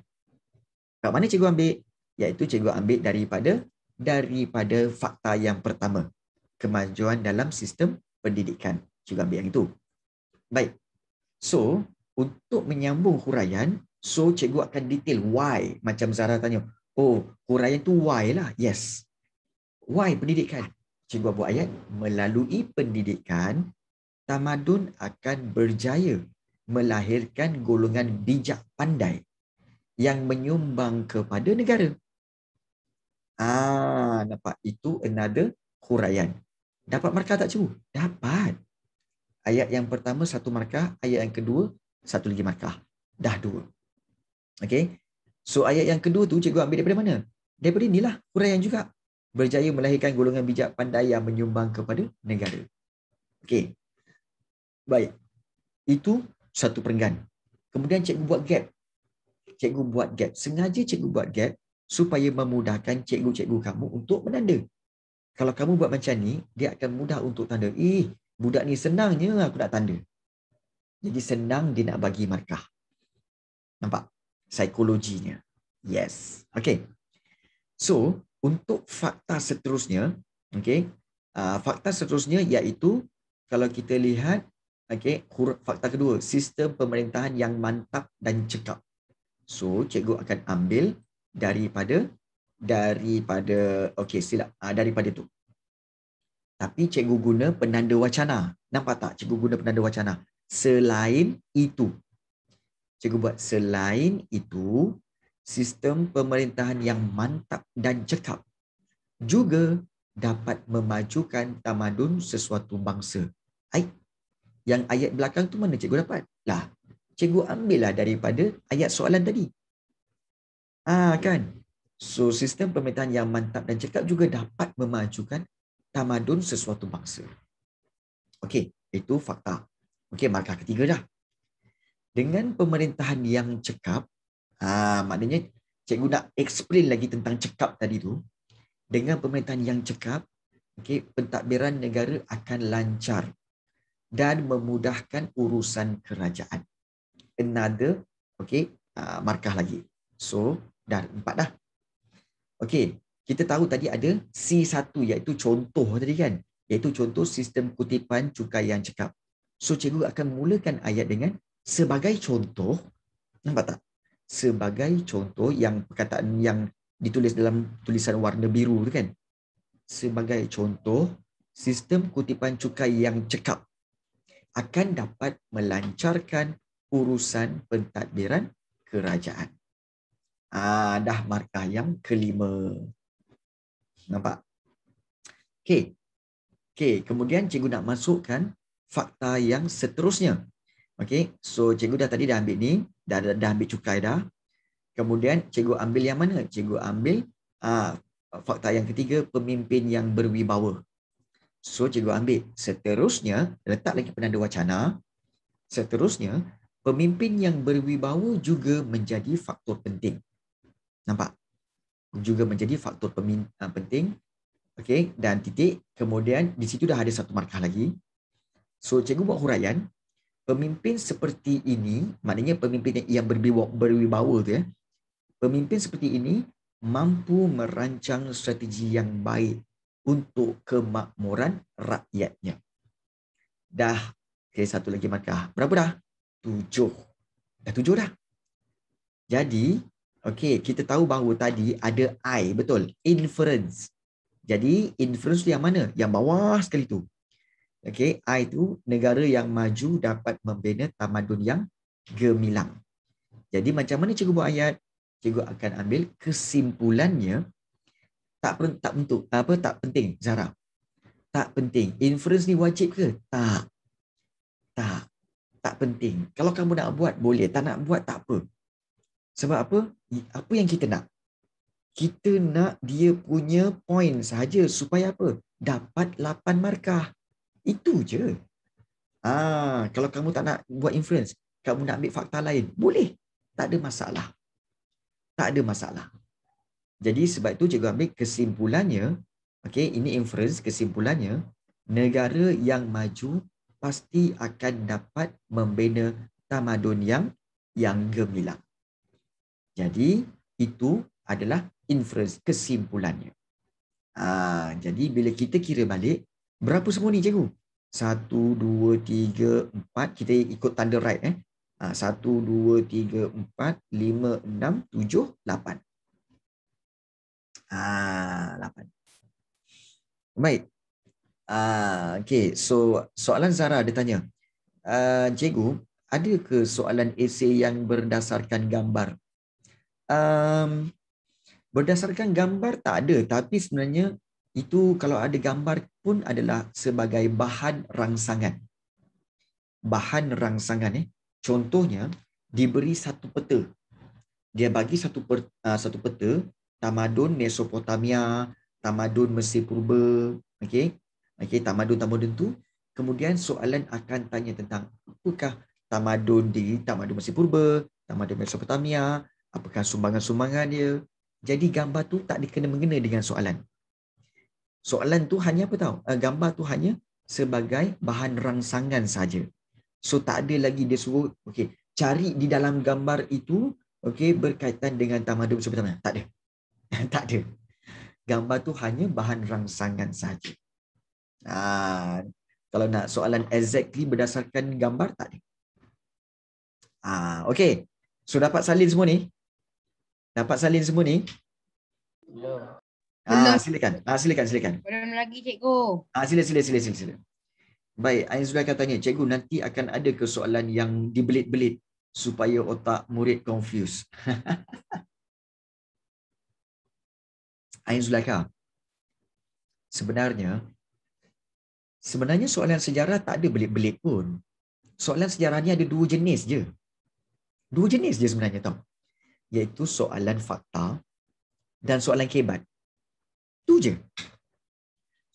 Kat mana cikgu ambil? Iaitu cikgu ambil daripada daripada fakta yang pertama. Kemajuan dalam sistem pendidikan. Cikgu ambil yang itu. Baik. So, untuk menyambung huraian, so cikgu akan detail why. Macam Zara tanya, oh huraian tu why lah. Yes. Why pendidikan? Cikgu buat ayat, melalui pendidikan, tamadun akan berjaya melahirkan golongan bijak pandai yang menyumbang kepada negara. Ah, nampak itu another huraian. Dapat markah tak cikgu? Dapat. Ayat yang pertama satu markah, ayat yang kedua satu lagi markah. Dah dua. Okey. So ayat yang kedua tu cikgu ambil daripada mana? Daripada inilah huraian juga. Berjaya melahirkan golongan bijak pandai yang menyumbang kepada negara. Okey. Baik. Itu satu perenggan. Kemudian cikgu buat gap. Cikgu buat gap. Sengaja cikgu buat gap supaya memudahkan cikgu-cikgu kamu untuk menanda. Kalau kamu buat macam ni, dia akan mudah untuk tanda. Eh, budak ni senangnya aku nak tanda. Jadi senang dia nak bagi markah. Nampak? Psikologinya. Yes. Okay. So, untuk fakta seterusnya, okay, uh, fakta seterusnya iaitu kalau kita lihat Okay, fakta kedua, sistem pemerintahan yang mantap dan cekap. So, cikgu akan ambil daripada daripada okey silap uh, daripada tu. Tapi cikgu guna penanda wacana. Nampak tak cikgu guna penanda wacana? Selain itu. Cikgu buat selain itu, sistem pemerintahan yang mantap dan cekap juga dapat memajukan tamadun sesuatu bangsa. Hai, yang ayat belakang tu mana cikgu dapat? Lah, cikgu ambillah daripada ayat soalan tadi. Ah ha, kan? So, sistem pemerintahan yang mantap dan cekap juga dapat memajukan tamadun sesuatu bangsa. Okey, itu fakta. Okey, markah ketiga dah. Dengan pemerintahan yang cekap, ah ha, maknanya cikgu nak explain lagi tentang cekap tadi tu. Dengan pemerintahan yang cekap, okey, pentadbiran negara akan lancar dan memudahkan urusan kerajaan. Another, okay, uh, markah lagi. So, dah empat dah. Okay, kita tahu tadi ada C1 iaitu contoh tadi kan? Iaitu contoh sistem kutipan cukai yang cekap. So, cikgu akan mulakan ayat dengan sebagai contoh, nampak tak? Sebagai contoh yang perkataan yang ditulis dalam tulisan warna biru tu kan? Sebagai contoh, sistem kutipan cukai yang cekap akan dapat melancarkan urusan pentadbiran kerajaan. Ah, dah markah yang kelima. Nampak? Okey. Okey, kemudian cikgu nak masukkan fakta yang seterusnya. Okey, so cikgu dah tadi dah ambil ni, dah, dah dah ambil cukai dah. Kemudian cikgu ambil yang mana? Cikgu ambil ah, fakta yang ketiga pemimpin yang berwibawa. So cikgu ambil seterusnya letak lagi penanda wacana. Seterusnya pemimpin yang berwibawa juga menjadi faktor penting. Nampak? Juga menjadi faktor pemimpin ah, penting. Okey dan titik kemudian di situ dah ada satu markah lagi. So cikgu buat huraian pemimpin seperti ini maknanya pemimpin yang berwibawa tu ya. Pemimpin seperti ini mampu merancang strategi yang baik untuk kemakmuran rakyatnya. Dah. Okay, satu lagi markah. Berapa dah? Tujuh. Dah tujuh dah. Jadi, okay, kita tahu bahawa tadi ada I, betul? Inference. Jadi, inference tu yang mana? Yang bawah sekali tu. Okay, I tu negara yang maju dapat membina tamadun yang gemilang. Jadi, macam mana cikgu buat ayat? Cikgu akan ambil kesimpulannya tak per, tak bentuk apa tak penting Zara. Tak penting. Inference ni wajib ke? Tak. Tak. Tak penting. Kalau kamu nak buat boleh, tak nak buat tak apa. Sebab apa? Apa yang kita nak? Kita nak dia punya poin saja supaya apa? Dapat 8 markah. Itu je. Ah, kalau kamu tak nak buat inference, kamu nak ambil fakta lain, boleh. Tak ada masalah. Tak ada masalah. Jadi sebab itu cikgu ambil kesimpulannya, okay, ini inference kesimpulannya, negara yang maju pasti akan dapat membina tamadun yang yang gemilang. Jadi itu adalah inference kesimpulannya. Ha, jadi bila kita kira balik, berapa semua ni cikgu? Satu, dua, tiga, empat. Kita ikut tanda right. Eh. Ha, satu, dua, tiga, empat, lima, enam, tujuh, lapan. Ah, lapan. Baik. Ah, uh, okay. So soalan Zara dia tanya, uh, cikgu, ada ke soalan esei yang berdasarkan gambar? Um, berdasarkan gambar tak ada, tapi sebenarnya itu kalau ada gambar pun adalah sebagai bahan rangsangan. Bahan rangsangan eh. Contohnya diberi satu peta. Dia bagi satu per, uh, satu peta tamadun Mesopotamia, tamadun Mesir Purba, okey. Okey, tamadun-tamadun tu. Kemudian soalan akan tanya tentang apakah tamadun di tamadun Mesir Purba, tamadun Mesopotamia, apakah sumbangan-sumbangan dia. Jadi gambar tu tak dikena mengena dengan soalan. Soalan tu hanya apa tahu? Eh, gambar tu hanya sebagai bahan rangsangan saja. So tak ada lagi dia suruh okey, cari di dalam gambar itu okey berkaitan dengan tamadun Mesopotamia. Tak ada. tak ada. Gambar tu hanya bahan rangsangan sahaja. Ha, kalau nak soalan exactly berdasarkan gambar, tak ada. Ha, okay. So dapat salin semua ni? Dapat salin semua ni? Ya. Ah silakan. Ah silakan, silakan. Belum lagi, cikgu. Ah sila, sila, sila, sila, sila. Baik, Ain sudah akan tanya. Cikgu, nanti akan ada ke soalan yang dibelit-belit supaya otak murid confuse. Ain Zulaika. Sebenarnya, sebenarnya soalan sejarah tak ada belit-belit pun. Soalan sejarah ni ada dua jenis je. Dua jenis je sebenarnya tau. Iaitu soalan fakta dan soalan kebat. Itu je.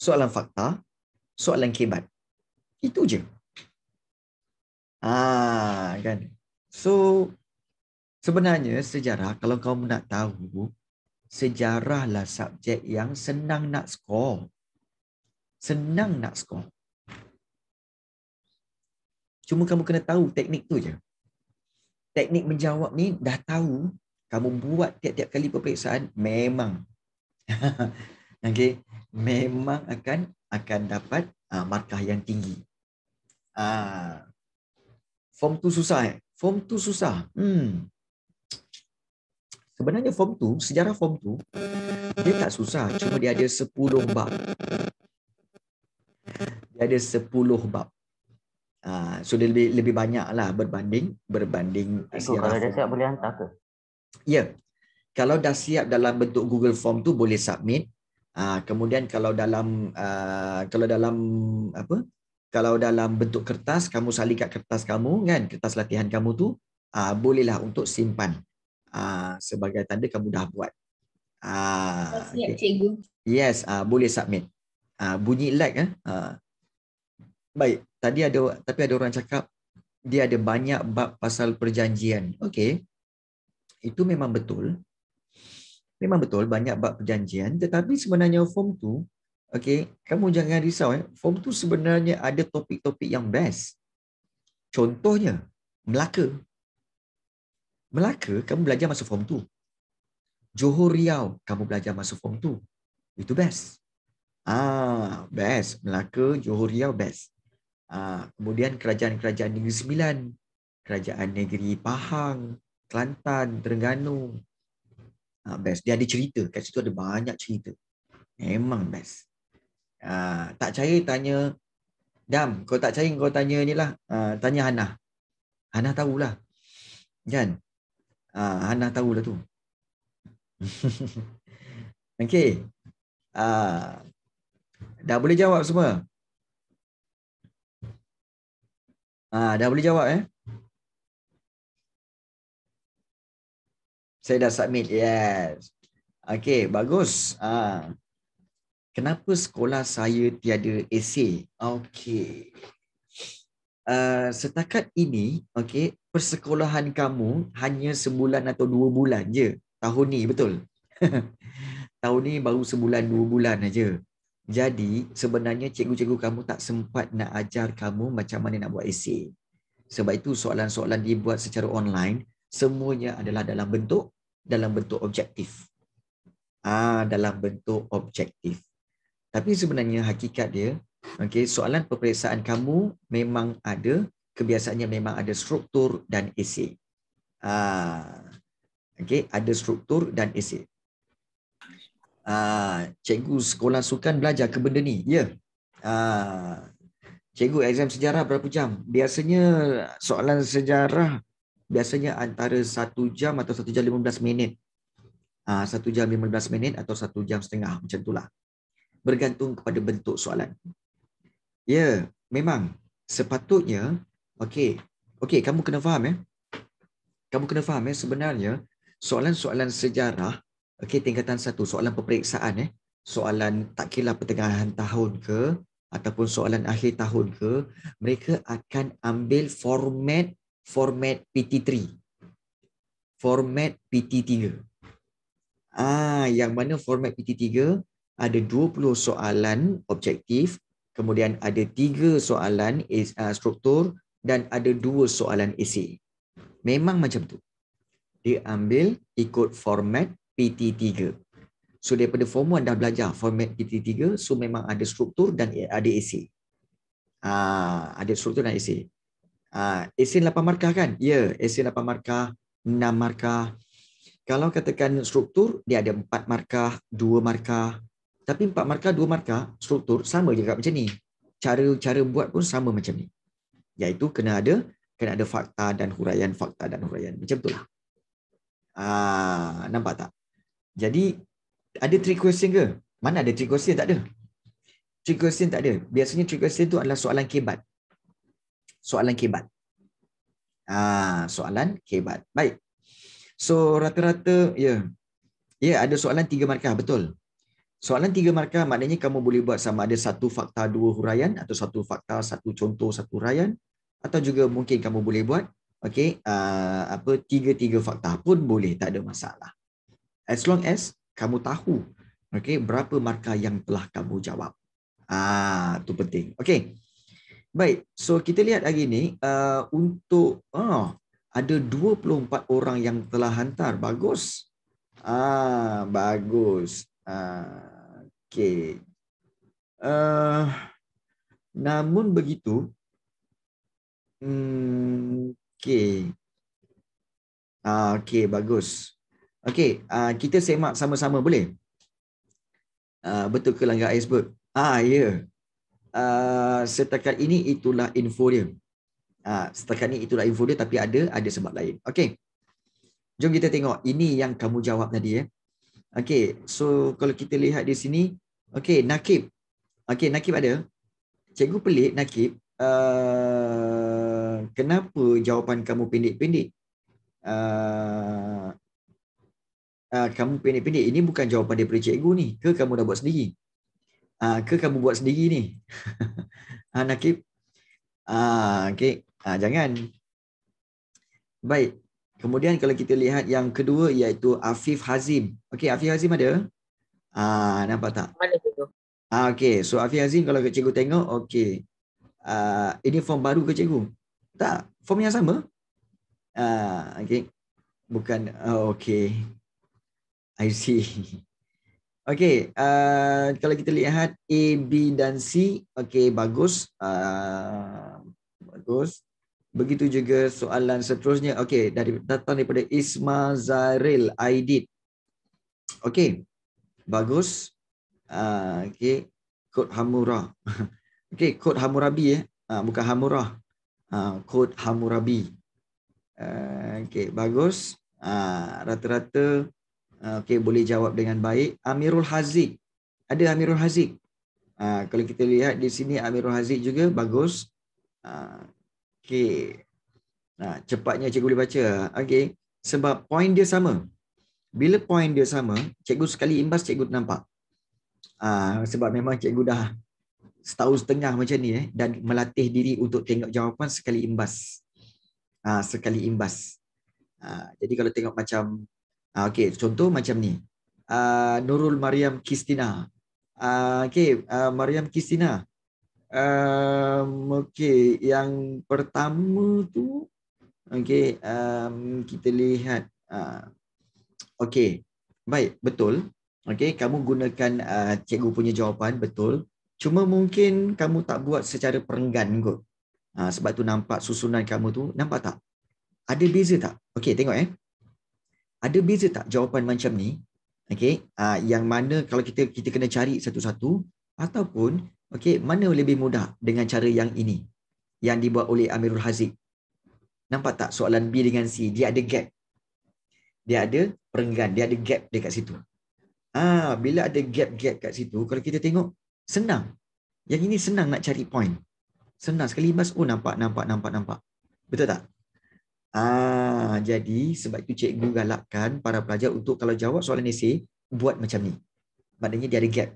Soalan fakta, soalan kebat. Itu je. Ah, kan. So, sebenarnya sejarah kalau kau nak tahu sejarahlah subjek yang senang nak skor. Senang nak skor. Cuma kamu kena tahu teknik tu je. Teknik menjawab ni dah tahu kamu buat tiap-tiap kali peperiksaan memang okay. memang akan akan dapat uh, markah yang tinggi. uh, form tu susah eh. Form tu susah. Hmm sebenarnya form tu sejarah form tu dia tak susah cuma dia ada 10 bab dia ada 10 bab uh, so dia lebih lebih banyaklah berbanding berbanding Ibu, sejarah kalau form. dah siap boleh hantar ke ya yeah. kalau dah siap dalam bentuk Google form tu boleh submit uh, kemudian kalau dalam uh, kalau dalam apa kalau dalam bentuk kertas kamu salin kat kertas kamu kan kertas latihan kamu tu uh, bolehlah untuk simpan Ah, sebagai tanda kamu dah buat. Uh, siap okay. cikgu. Yes, uh, boleh submit. Uh, bunyi like eh. Uh. Baik, tadi ada tapi ada orang cakap dia ada banyak bab pasal perjanjian. Okey. Itu memang betul. Memang betul banyak bab perjanjian tetapi sebenarnya form tu okey, kamu jangan risau eh. Form tu sebenarnya ada topik-topik yang best. Contohnya Melaka. Melaka, kamu belajar masuk form 2. Johor Riau, kamu belajar masuk form 2. Itu best. Ah, best. Melaka, Johor Riau, best. Ah, kemudian kerajaan-kerajaan Negeri Sembilan, kerajaan negeri Pahang, Kelantan, Terengganu. Ah, best. Dia ada cerita. Kat situ ada banyak cerita. Memang best. Ah, tak cahaya tanya Dam, kau tak cahaya kau tanya ni lah. Ah, tanya Hana. Hana tahulah. Kan? Ah, uh, Hana tahu lah tu. okay. Ah, uh, dah boleh jawab semua. Ah, uh, dah boleh jawab eh. Saya dah submit. Yes. Okay, bagus. Ah, uh, kenapa sekolah saya tiada esei? Okay. Uh, ah, setakat ini, okay, persekolahan kamu hanya sebulan atau dua bulan je tahun ni betul tahun ni baru sebulan dua bulan aja jadi sebenarnya cikgu-cikgu kamu tak sempat nak ajar kamu macam mana nak buat esei sebab itu soalan-soalan dibuat secara online semuanya adalah dalam bentuk dalam bentuk objektif ah dalam bentuk objektif tapi sebenarnya hakikat dia okey soalan peperiksaan kamu memang ada kebiasaannya memang ada struktur dan isi. Ah, okay, ada struktur dan isi. Ah, cikgu sekolah sukan belajar ke benda ni? Ya. Yeah. Ah, cikgu exam sejarah berapa jam? Biasanya soalan sejarah biasanya antara 1 jam atau 1 jam 15 minit. Ah, 1 jam 15 minit atau 1 jam setengah macam itulah. Bergantung kepada bentuk soalan. Ya, yeah, memang sepatutnya Okey. Okey, kamu kena faham ya. Kamu kena faham ya sebenarnya soalan-soalan sejarah okey tingkatan satu, soalan peperiksaan ya. Soalan tak kira pertengahan tahun ke ataupun soalan akhir tahun ke, mereka akan ambil format format PT3. Format PT3. Ah, yang mana format PT3 ada 20 soalan objektif, kemudian ada 3 soalan is, struktur, dan ada dua soalan esei. Memang macam tu. Dia ambil ikut format PT3. So daripada form 1 dah belajar format PT3, so memang ada struktur dan ada esei. Ah, ada struktur dan esei. Ah, esei 8 markah kan? Ya, yeah, esei 8 markah, 6 markah. Kalau katakan struktur, dia ada 4 markah, 2 markah. Tapi 4 markah, 2 markah, struktur sama juga macam ni. Cara cara buat pun sama macam ni iaitu kena ada kena ada fakta dan huraian fakta dan huraian macam tu lah ah nampak tak jadi ada trick question ke mana ada trick question tak ada trick question tak ada biasanya trick question tu adalah soalan kebat soalan kebat ah soalan kebat baik so rata-rata ya yeah. ya yeah, ada soalan tiga markah betul Soalan tiga markah maknanya kamu boleh buat sama ada satu fakta dua huraian atau satu fakta satu contoh satu huraian atau juga mungkin kamu boleh buat okay, uh, apa tiga-tiga fakta pun boleh, tak ada masalah. As long as kamu tahu okay, berapa markah yang telah kamu jawab. Ah, tu penting. Okay. Baik, so kita lihat hari ini uh, untuk oh, ada 24 orang yang telah hantar. Bagus. Ah, bagus. Ah, uh, Okey. Uh, namun begitu, hmm, okey. Uh, okey, bagus. Okey, uh, kita semak sama-sama boleh? Uh, betul ke langgar iceberg? Ah, ya. Ah, setakat ini itulah info dia. Uh, setakat ini itulah info dia tapi ada ada sebab lain. Okey. Jom kita tengok. Ini yang kamu jawab tadi. Eh. Okey, so kalau kita lihat di sini, Okey, Nakib. Okey, Nakib ada. Cikgu pelik, Nakib. Uh, kenapa jawapan kamu pendek-pendek? Uh, uh, kamu pendek-pendek. Ini bukan jawapan daripada cikgu ni. Ke kamu dah buat sendiri? Uh, ke kamu buat sendiri ni? uh, Nakib. Uh, Okey, uh, jangan. Baik. Kemudian kalau kita lihat yang kedua iaitu Afif Hazim. Okey, Afif Hazim Ada. Ah nampak tak? Mana cikgu? Ah okey. So Afi Azin kalau cikgu tengok okey. Ah ini form baru ke cikgu? Tak, form yang sama. Ah okey. Bukan oh, okey. I see. Okey, uh, ah, kalau kita lihat A, B dan C, okey bagus. Uh, bagus. Begitu juga soalan seterusnya. Okey, dari datang daripada Isma Zairil Aidit. Okey bagus. Uh, ah, okay, kod Hamura. okay, kod Hamurabi ya, eh. uh, bukan Hamura. Uh, ah, kod Hamurabi. Uh, okay, bagus. Rata-rata, uh, uh, okay, boleh jawab dengan baik. Amirul Hazik, ada Amirul Hazik, Uh, kalau kita lihat di sini Amirul Hazik juga bagus. Uh, okay, nah, cepatnya cikgu boleh baca. Okay, sebab poin dia sama bila poin dia sama, cikgu sekali imbas cikgu nampak. Uh, sebab memang cikgu dah setahun setengah macam ni eh, dan melatih diri untuk tengok jawapan sekali imbas. Uh, sekali imbas. Uh, jadi kalau tengok macam, uh, okay, contoh macam ni. Uh, Nurul Mariam Kistina. Uh, okay, uh, Mariam Kistina. Um, okay, yang pertama tu, okay, um, kita lihat. Uh, Okey. Baik, betul. Okey, kamu gunakan uh, cikgu punya jawapan betul. Cuma mungkin kamu tak buat secara perenggan kot. Uh, sebab tu nampak susunan kamu tu nampak tak? Ada beza tak? Okey, tengok eh. Ada beza tak jawapan macam ni? Okey, uh, yang mana kalau kita kita kena cari satu-satu ataupun okey, mana lebih mudah dengan cara yang ini yang dibuat oleh Amirul Haziq. Nampak tak soalan B dengan C dia ada gap. Dia ada perenggan dia ada gap dekat situ ah bila ada gap gap kat situ kalau kita tengok senang yang ini senang nak cari point senang sekali mas oh nampak nampak nampak nampak betul tak ah jadi sebab itu cikgu galakkan para pelajar untuk kalau jawab soalan esei buat macam ni maknanya dia ada gap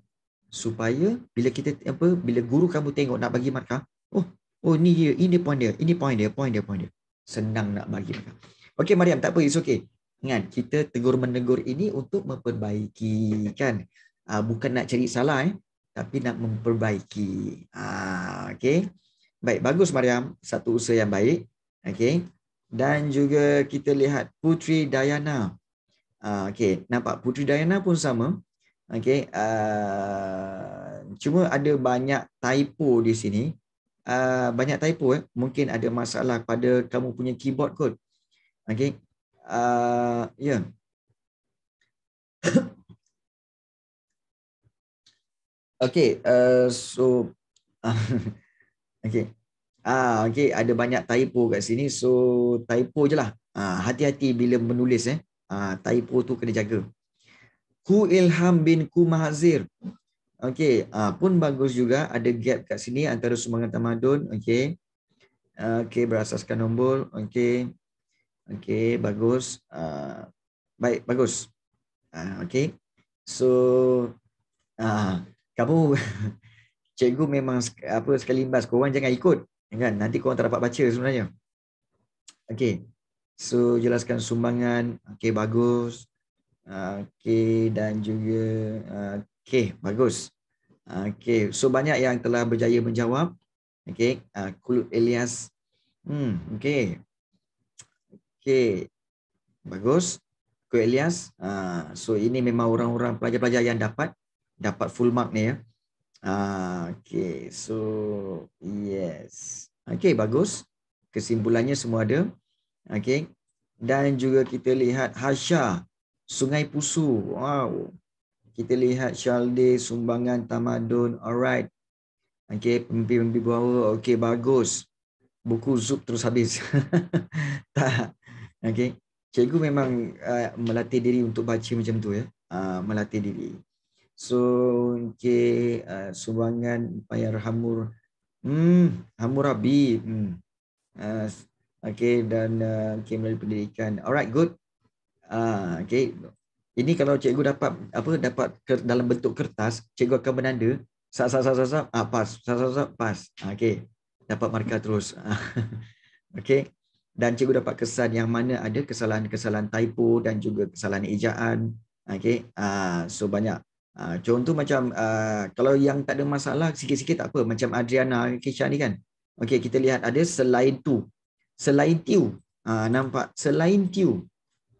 supaya bila kita apa bila guru kamu tengok nak bagi markah oh oh ni dia ini point dia ini point dia point dia point dia senang nak bagi markah okey mariam tak apa it's okay Ingat kan, kita tegur menegur ini untuk memperbaiki kan uh, bukan nak cari salah eh tapi nak memperbaiki ah okey baik bagus Mariam satu usaha yang baik okey dan juga kita lihat Putri Dayana ah uh, okey nampak Putri Dayana pun sama okey uh, cuma ada banyak typo di sini uh, banyak typo eh mungkin ada masalah pada kamu punya keyboard kot Okay uh, ya. okay, uh, so okay. Ah, okay, ada banyak typo kat sini. So, typo je lah. Ah, hati-hati bila menulis. Eh. Ah, typo tu kena jaga. Ku Ilham bin Ku Mahazir. Okay, ah, pun bagus juga. Ada gap kat sini antara sumbangan tamadun. Okay. Ah, okay, berasaskan nombor. Okay. Okay, bagus. Uh, baik, bagus. Uh, ah, okay. So, uh, kamu, cikgu memang apa sekali imbas. Korang jangan ikut. Kan? Nanti korang tak dapat baca sebenarnya. Okay. So, jelaskan sumbangan. Okay, bagus. Uh, okay, dan juga... Uh, okay, bagus. Okay, so banyak yang telah berjaya menjawab. Okay, uh, Kulut Elias. Hmm, okay, Okey. Bagus. Kau Elias. Ha, so ini memang orang-orang pelajar-pelajar yang dapat dapat full mark ni ya. Uh, Okey. So yes. Okey bagus. Kesimpulannya semua ada. Okey. Dan juga kita lihat Hasha Sungai Pusu. Wow. Kita lihat Shalde Sumbangan Tamadun. Alright. Okey, pemimpin-pemimpin bawah. Okey, bagus. Buku Zup terus habis. tak. Okay, Cikgu memang uh, melatih diri untuk baca macam tu ya. Uh, melatih diri. So, okey, uh, sumbangan payah Hamur. Hmm, Hamur Rabi. Hmm. Uh, okey dan uh, okay, melalui pendidikan. Alright, good. Uh, okey. Ini kalau cikgu dapat apa dapat dalam bentuk kertas, cikgu akan menanda sat sat sat sat ah, pas sat sat sat pas. Ah, okay, Dapat markah terus. Okay dan cikgu dapat kesan yang mana ada kesalahan-kesalahan typo dan juga kesalahan ejaan okey uh, so banyak uh, contoh macam uh, kalau yang tak ada masalah sikit-sikit tak apa macam Adriana Kisha ni kan okey kita lihat ada selain tu selain tiu uh, nampak selain tiu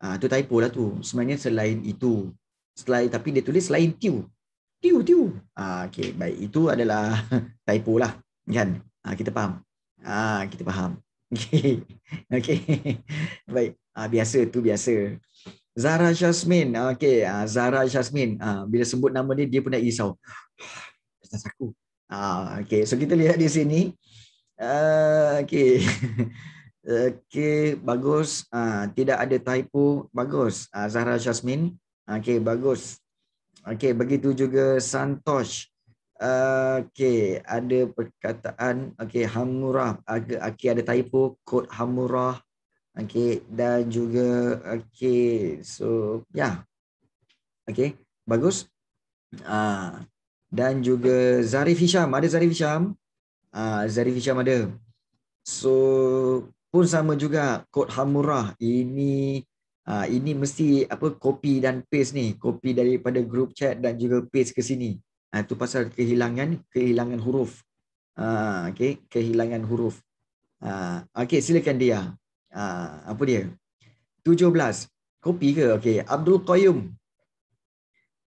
ah uh, tu typo lah tu sebenarnya selain itu selain tapi dia tulis selain tiu tiu tiu ah okey baik itu adalah typo lah kan uh, kita faham ah uh, kita faham Okay. okay. Baik. Uh, biasa tu biasa. Zara Jasmine. Ah, okay. Uh, ah, Zara Jasmine. Uh, bila sebut nama dia, dia pun dah risau. Ustaz aku. Uh, okay. So kita lihat di sini. Uh, okay. okay. Bagus. Uh, tidak ada typo. Bagus. Uh, Zara Jasmine. Okay. Bagus. Okay. Begitu juga Santosh. Okey, ada perkataan okey hamurah ada okay, ada typo kod hamurah. Okey, dan juga okey so ya. Yeah. Okey, bagus. uh, dan juga Zarif Hisham, ada Zarif Hisham? Ah uh, Zarif Hisham ada. So pun sama juga kod hamurah ini ah uh, ini mesti apa copy dan paste ni, copy daripada group chat dan juga paste ke sini. Ha, ah, itu pasal kehilangan kehilangan huruf. Ha, ah, okay. Kehilangan huruf. Ha, ah, okay, silakan dia. Ha, apa dia? 17. Kopi ke? Okay. Abdul Qayyum.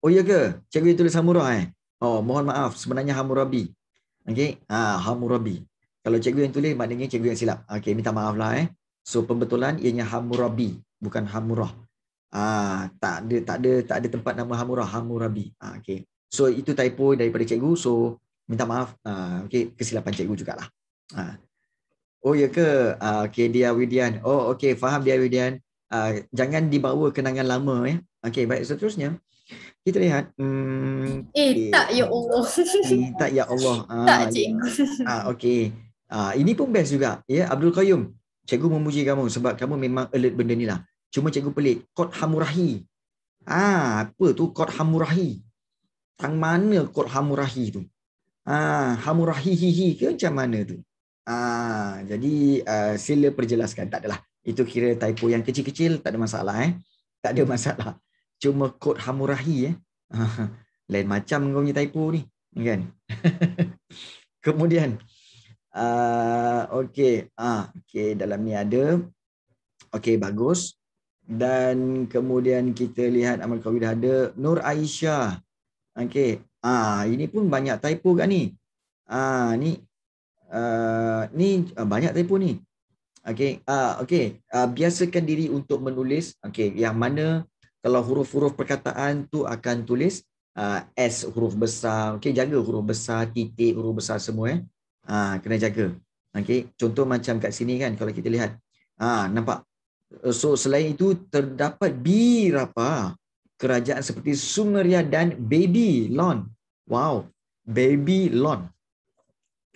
Oh ya ke? Cikgu yang tulis Hamurah eh? Oh, mohon maaf. Sebenarnya Hamurabi. Okay. Ha, Hamurabi. Kalau cikgu yang tulis, maknanya cikgu yang silap. Okay, minta maaf lah eh. So, pembetulan ianya Hamurabi. Bukan Hamurah. Ah, tak ada tak ada tak ada tempat nama Hamurah, Hamurabi. Ha, okay. So itu typo daripada cikgu. So minta maaf uh, ah, okay, kesilapan cikgu jugalah. Uh. Oh ya ke? Uh, ah, okay dia Widian. Oh okay faham dia Widian. Uh, jangan dibawa kenangan lama ya. Eh? Okay baik seterusnya. Kita lihat. Hmm, eh okay. tak ya Allah. Eh, tak ya Allah. Uh, tak ya. cikgu. Ah, uh, okay. Uh, ini pun best juga. Ya yeah, Abdul Qayyum. Cikgu memuji kamu sebab kamu memang alert benda ni lah. Cuma cikgu pelik. Kod hamurahi. Ah, apa tu kod hamurahi? tang mana kod hamurahi tu? Ah, ha, hamurahihihi ke macam mana tu? Ah, jadi uh, sila perjelaskan. Tak adalah. Itu kira typo yang kecil-kecil, tak ada masalah eh. Tak ada masalah. Cuma kod hamurahi eh. Lain macam kau punya typo ni. Kan? Kemudian. Uh, okay. Ah, okay, dalam ni ada. Okay, bagus. Dan kemudian kita lihat Amal Kawir ada Nur Aisyah. Okey. Ah ini pun banyak typo kat ni. Ah ni uh, ni uh, banyak typo ni. Okey. Ah okey. Uh, biasakan diri untuk menulis okey yang mana kalau huruf-huruf perkataan tu akan tulis uh, S huruf besar. Okey jaga huruf besar, titik huruf besar semua eh. Ah kena jaga. Okey. Contoh macam kat sini kan kalau kita lihat. Ah nampak. So selain itu terdapat B rapah kerajaan seperti Sumeria dan Babylon. Wow, Babylon.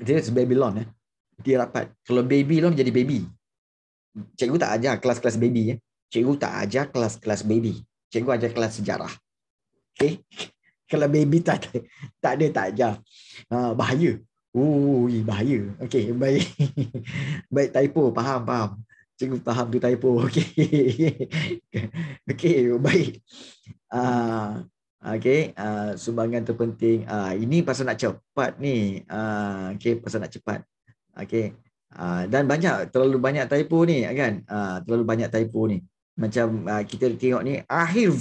sebab Babylon eh. Dia rapat. Kalau Babylon jadi baby. Cikgu tak ajar kelas-kelas baby ya. Cikgu tak ajar kelas-kelas baby. Cikgu ajar kelas sejarah. Okey. Kalau baby tak ada, tak ada tak ajar. Ah, bahaya. Ui, bahaya. Okey, baik. baik typo, faham, faham cikgu faham tu typo okey okey baik ah uh, okey uh, sumbangan terpenting ah uh, ini pasal nak cepat ni ah uh, okey pasal nak cepat okey Uh, dan banyak terlalu banyak typo ni kan uh, terlalu banyak typo ni macam uh, kita tengok ni akhir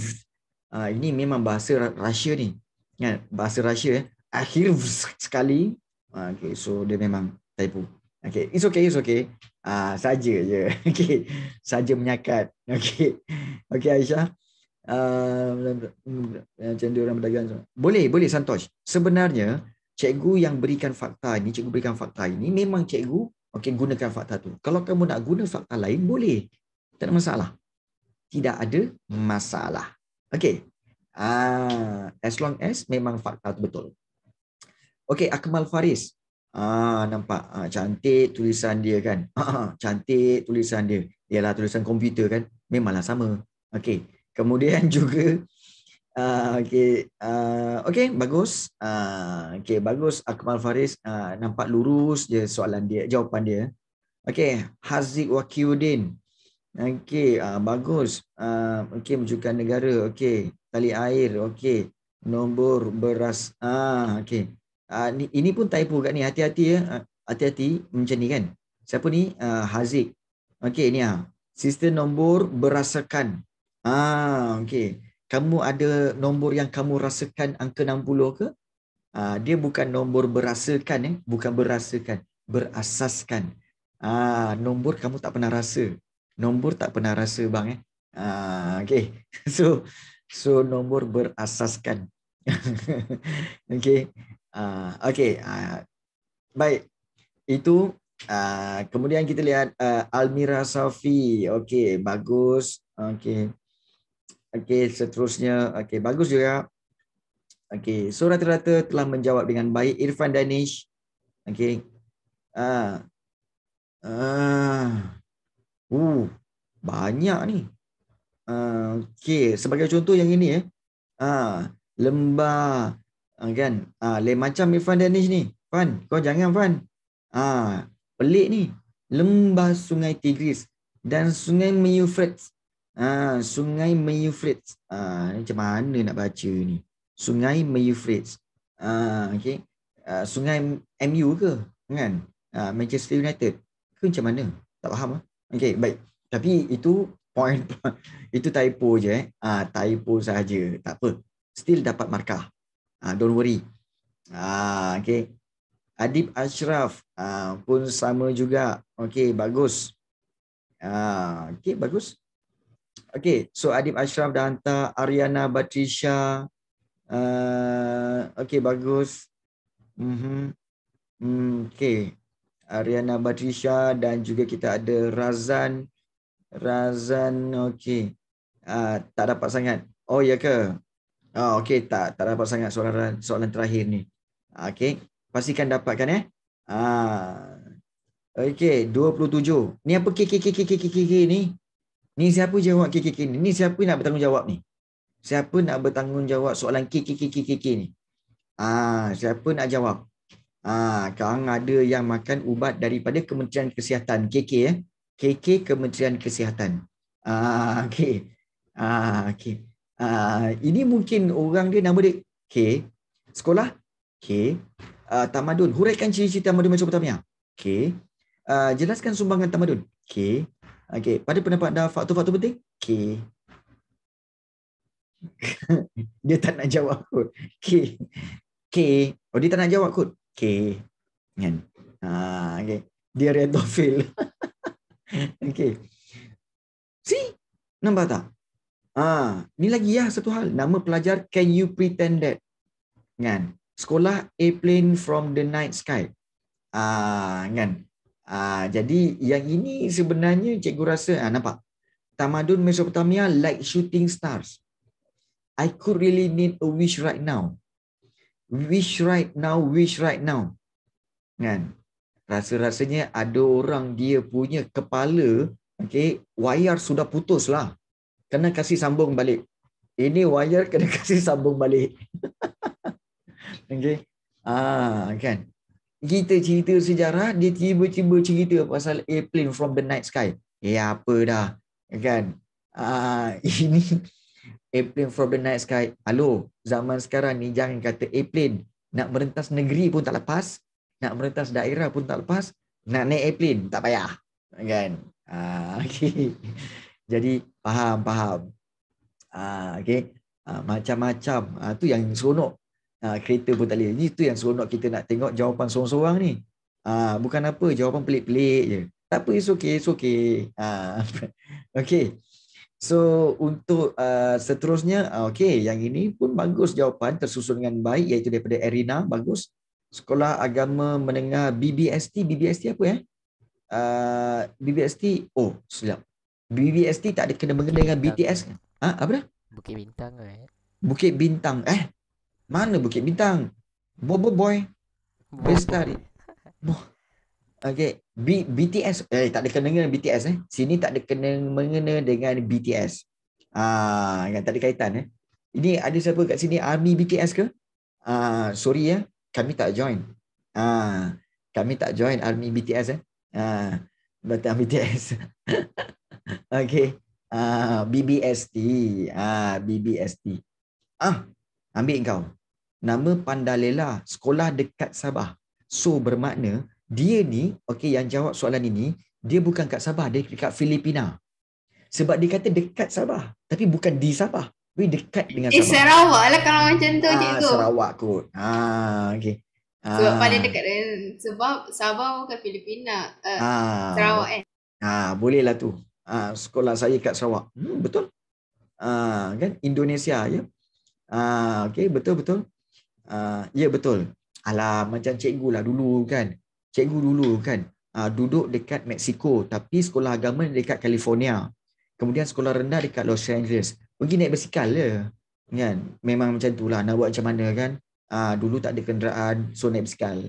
uh, ini memang bahasa Rusia ni kan bahasa Rusia eh akhir sekali uh, okay. so dia memang typo Okay, it's okay, it's okay. Ah, uh, saja je. Okay, saja menyakat. Okay, okay Aisyah. Ah, macam orang berdagang Boleh, boleh Santosh. Sebenarnya cikgu yang berikan fakta ini, cikgu berikan fakta ini memang cikgu okay gunakan fakta tu. Kalau kamu nak guna fakta lain boleh. Tak ada masalah. Tidak ada masalah. Okay. Ah, uh, as long as memang fakta tu betul. Okay, Akmal Faris. Ah nampak ah, cantik tulisan dia kan. Ah, cantik tulisan dia. Ialah tulisan komputer kan. Memanglah sama. Okey. Kemudian juga ah okey ah okey bagus. Ah okey bagus Akmal Faris ah, nampak lurus je soalan dia, jawapan dia. Okey, Haziq Wakiuddin. Okey, ah, bagus. Ah okey menunjukkan negara. Okey, tali air. Okey, nombor beras. Ah okey. Ah, ini pun typo kat ni. Hati-hati ya. Hati-hati macam ni kan. Siapa ni? Uh, Haziq. Okey ni ah. Sistem nombor berasakan. Ah okey. Kamu ada nombor yang kamu rasakan angka 60 ke? dia bukan nombor berasakan eh, bukan berasakan, berasaskan. Ah nombor kamu tak pernah rasa. Nombor tak pernah rasa bang eh. Ah okey. So so nombor berasaskan. okey. Ah, okay. Uh, baik. Itu uh, kemudian kita lihat uh, Almira Safi. Okay, bagus. Okay. Okay, seterusnya. Okay, bagus juga. Okay, so rata-rata telah menjawab dengan baik Irfan Danish. Okay. Uh, uh, uh, banyak ni. Uh, okay, sebagai contoh yang ini eh. Ah, uh, lembah Ah kan? Ah lain macam Irfan Danish ni. Fan, kau jangan Fan. Ah ha, pelik ni. Lembah Sungai Tigris dan Sungai Euphrates. Ah Sungai Euphrates. Ah macam mana nak baca ni? Sungai Euphrates. Ah okay. Ah Sungai MU ke? Kan? Ah Manchester United. Ke macam mana? Tak faham ah. Okey, baik. Tapi itu point itu typo je eh. Ah typo saja. Tak apa. Still dapat markah. Ah, don't worry. Ah, okay. Adib Ashraf ah, pun sama juga. Okay, bagus. Ah, okay, bagus. Okay, so Adib Ashraf dah hantar Ariana Batrisha. Uh, okay, bagus. Mm-hmm. Mm, okay, Ariana Batrisha dan juga kita ada Razan. Razan, okay. Uh, tak dapat sangat. Oh, ya ke? Oh, okey, tak tak dapat sangat soalan soalan terakhir ni. Okey, pastikan dapatkan eh. Ah. Okey, 27. Ni apa k k k k k k k ni? Ni siapa jawab k k k ni? Ni siapa nak bertanggungjawab ni? Siapa nak bertanggungjawab soalan k k k k k k ni? Ah, siapa nak jawab? Ah, kang ada yang makan ubat daripada Kementerian Kesihatan KK eh. KK Kementerian Kesihatan. Ah, okey. Ah, okey. Uh, ini mungkin orang dia nama dia K. Sekolah? K. Uh, tamadun. Huraikan ciri-ciri tamadun Mesopotamia. K. Uh, jelaskan sumbangan tamadun. K. okey, Pada pendapat anda, faktor-faktor penting? K. dia tak nak jawab kot. K. K. Oh, dia tak nak jawab kot. K. Kan? Uh, okay. Dia redofil. okey, si, Nampak tak? Ah, ni lagi ya satu hal. Nama pelajar Can You Pretend That? Kan? Sekolah Airplane from the Night Sky. Ah, kan? Ah, jadi yang ini sebenarnya cikgu rasa ah, nampak. Tamadun Mesopotamia like shooting stars. I could really need a wish right now. Wish right now, wish right now. Kan? Rasa-rasanya ada orang dia punya kepala, okay, wire sudah putus lah kena kasih sambung balik. Ini wire kena kasih sambung balik. okay. Ah, kan. Kita cerita sejarah, dia tiba-tiba cerita pasal airplane from the night sky. Ya eh, apa dah. Kan. Ah, ini airplane from the night sky. Halo, zaman sekarang ni jangan kata airplane. Nak merentas negeri pun tak lepas. Nak merentas daerah pun tak lepas. Nak naik airplane, tak payah. Kan. Ah, okay. Jadi, faham faham ah okey ah, macam-macam ah, tu yang seronok ah, kereta pun tak leh ni tu yang seronok kita nak tengok jawapan seorang-seorang ni ah bukan apa jawapan pelik-pelik je tak apa it's okay it's okay ah okey So untuk uh, seterusnya ah, okay, yang ini pun bagus jawapan tersusun dengan baik iaitu daripada Erina bagus sekolah agama menengah BBST BBST apa eh uh, ah, BBST oh selamat. BBST tak ada kena mengena dengan BTS kan? Ha? Apa dah? Bukit Bintang lah, Eh? Bukit Bintang eh? Mana Bukit Bintang? Bobo Boy Bestari Bo Okay B BTS Eh tak ada kena dengan BTS eh Sini tak ada kena mengena dengan BTS Ah, Yang tak ada kaitan eh Ini ada siapa kat sini Army BTS ke? Ah, Sorry ya eh? Kami tak join Ah, Kami tak join Army BTS eh Ah, Batam BTS okay. Uh, BBST. Ah, uh, ah, BBST. Ah, ambil kau. Nama Pandalela, sekolah dekat Sabah. So bermakna dia ni, okay, yang jawab soalan ini, dia bukan kat Sabah, dia dekat Filipina. Sebab dia kata dekat Sabah, tapi bukan di Sabah. Tapi dekat dengan eh, Sabah. Eh, Sarawak lah kalau macam tu, ah, cikgu. Sarawak kot. Ah, okay. Sebab ah. paling dekat dengan sebab Sabah bukan Filipina. Uh, ah. Sarawak eh. Ah, boleh lah tu uh, sekolah saya kat Sarawak. Hmm, betul. Uh, kan Indonesia ya. Yeah? Ha, uh, okay, betul betul. Uh, ya yeah, betul. Alah macam cikgu lah dulu kan. Cikgu dulu kan uh, duduk dekat Mexico tapi sekolah agama dekat California. Kemudian sekolah rendah dekat Los Angeles. Pergi naik basikal je. Kan? Memang macam tu lah. Nak buat macam mana kan. Uh, dulu tak ada kenderaan. So naik basikal.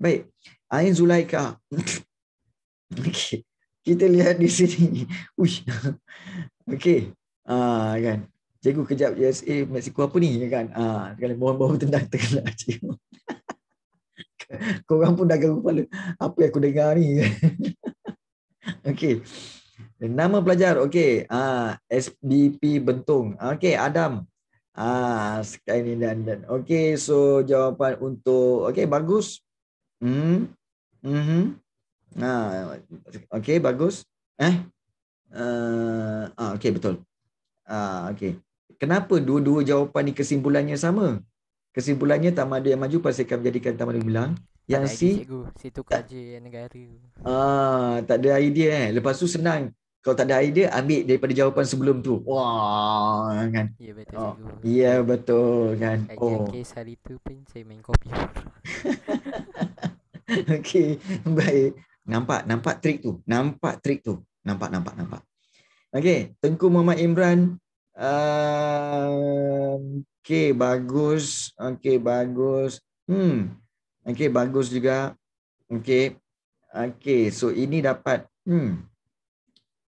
Baik. Ain Zulaika. okay kita lihat di sini. Uish. Okey. Ah uh, kan. Cikgu kejap USA Mexico apa ni kan. Ah uh, sekali bau-bau tendang terkelah cikgu. Kau orang pun dah garuk kepala. Apa yang aku dengar ni? Okey. Nama pelajar. Okey. Ah uh, SBP Bentong. Okey, Adam. Ah, sekali ni dan dan. Okey, so jawapan untuk okey bagus. Hmm. Mhm. Mm Ah, ha, okay, bagus. Eh, uh, ah, okay, betul. Ah, okay. Kenapa dua-dua jawapan ni kesimpulannya sama? Kesimpulannya tamadun dia maju pasti akan menjadikan dia bilang. Yang si, si tu kaji ah, negara. Ah, tak ada idea eh. Lepas tu senang. Kalau tak ada idea, ambil daripada jawapan sebelum tu. Wah, kan? Ya, yeah, betul, oh. cikgu. Ya, yeah, betul, kan? Kajian oh. kes hari tu pun saya main kopi. Okay, baik. Nampak, nampak trik tu. Nampak trik tu. Nampak, nampak, nampak. Okey, Tengku Muhammad Imran. Uh, okey, bagus. Okey, bagus. Hmm. Okey, bagus juga. Okey. Okey, so ini dapat. Hmm.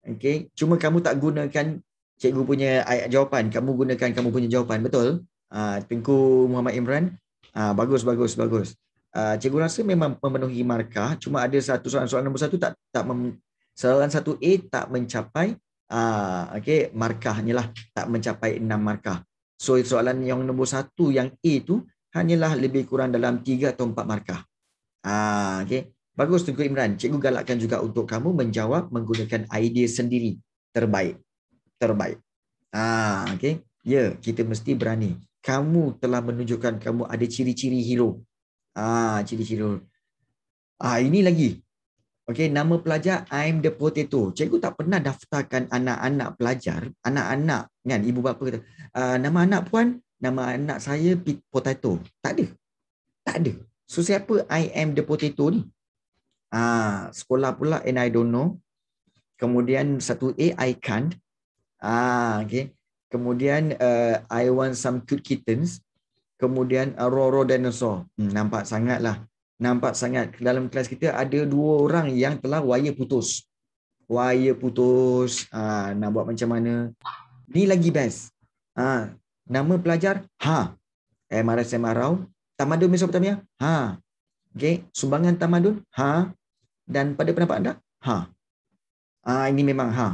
Okey, cuma kamu tak gunakan cikgu punya ayat jawapan. Kamu gunakan kamu punya jawapan, betul? Uh, Tengku Muhammad Imran. Uh, bagus, bagus, bagus uh, cikgu rasa memang memenuhi markah cuma ada satu soalan soalan nombor satu tak tak mem, soalan satu A tak mencapai uh, okey markahnya lah tak mencapai enam markah so soalan yang nombor satu yang A tu hanyalah lebih kurang dalam tiga atau empat markah uh, okey bagus Tengku Imran cikgu galakkan juga untuk kamu menjawab menggunakan idea sendiri terbaik terbaik uh, okey ya yeah, kita mesti berani kamu telah menunjukkan kamu ada ciri-ciri hero Ah, ciri-ciri. Ah, ini lagi. Okay, nama pelajar I'm the potato. Cikgu tak pernah daftarkan anak-anak pelajar, anak-anak kan ibu bapa kata, ah, nama anak puan, nama anak saya potato. Tak ada. Tak ada. So siapa I am the potato ni? Ah, sekolah pula and I don't know. Kemudian satu A I can't. Ah, okay. Kemudian uh, I want some cute kittens kemudian uh, Roro Dinosaur. Hmm, nampak sangatlah. Nampak sangat. Dalam kelas kita ada dua orang yang telah wire putus. Wire putus. Ha, nak buat macam mana. Ni lagi best. Ha, nama pelajar, Ha. MRSM Arau. Tamadun Mesopotamia, ya? Ha. Okay. Sumbangan Tamadun, Ha. Dan pada pendapat anda, Ha. Ha, ini memang Ha.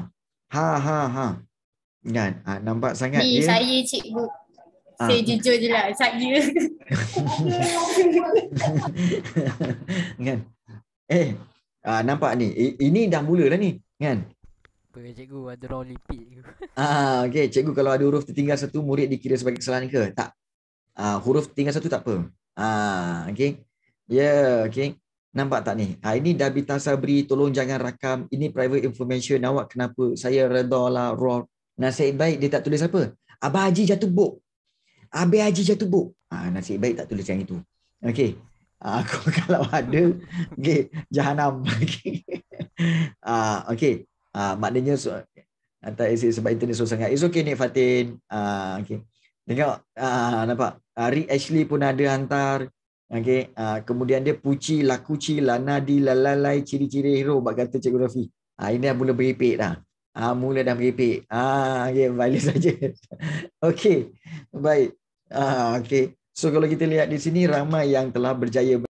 Ha, Ha, Ha. Kan? Ha, nampak sangat. Ni dia. saya cikgu. Saya ah. jujur je lah Saya kan? Eh ah, Nampak ni I- Ini dah mula lah ni Kan Apa cikgu Ada orang lipit ke ah, Okay cikgu Kalau ada huruf tertinggal satu Murid dikira sebagai kesalahan ke Tak ah, Huruf tertinggal satu tak apa ah, Okay Ya yeah, okay Nampak tak ni? Ha, ini Dabita Sabri, tolong jangan rakam. Ini private information awak kenapa saya redha lah, roh. Nasib baik dia tak tulis apa. Abah Haji jatuh buk. Abi Haji jatuh buk. Ah ha, nasib baik tak tulis yang itu. Okey. Ha, aku kalau ada okey jahanam. Okey. Ah ha, okey. Ha, maknanya so, antara isi sebab internet susah so sangat. It's okay Nik Fatin. ha, okey. Tengok ah ha, nampak. Ari ah, Ashley pun ada hantar. Okey. Ha, kemudian dia puci lakuci lanadi lalalai ciri-ciri hero bab kata cikgu Rafi. ha, ini dah mula beripik dah. Ah mula dah merepek. Ah okey balik saja. okey. Baik. Ah okey. So kalau kita lihat di sini ramai yang telah berjaya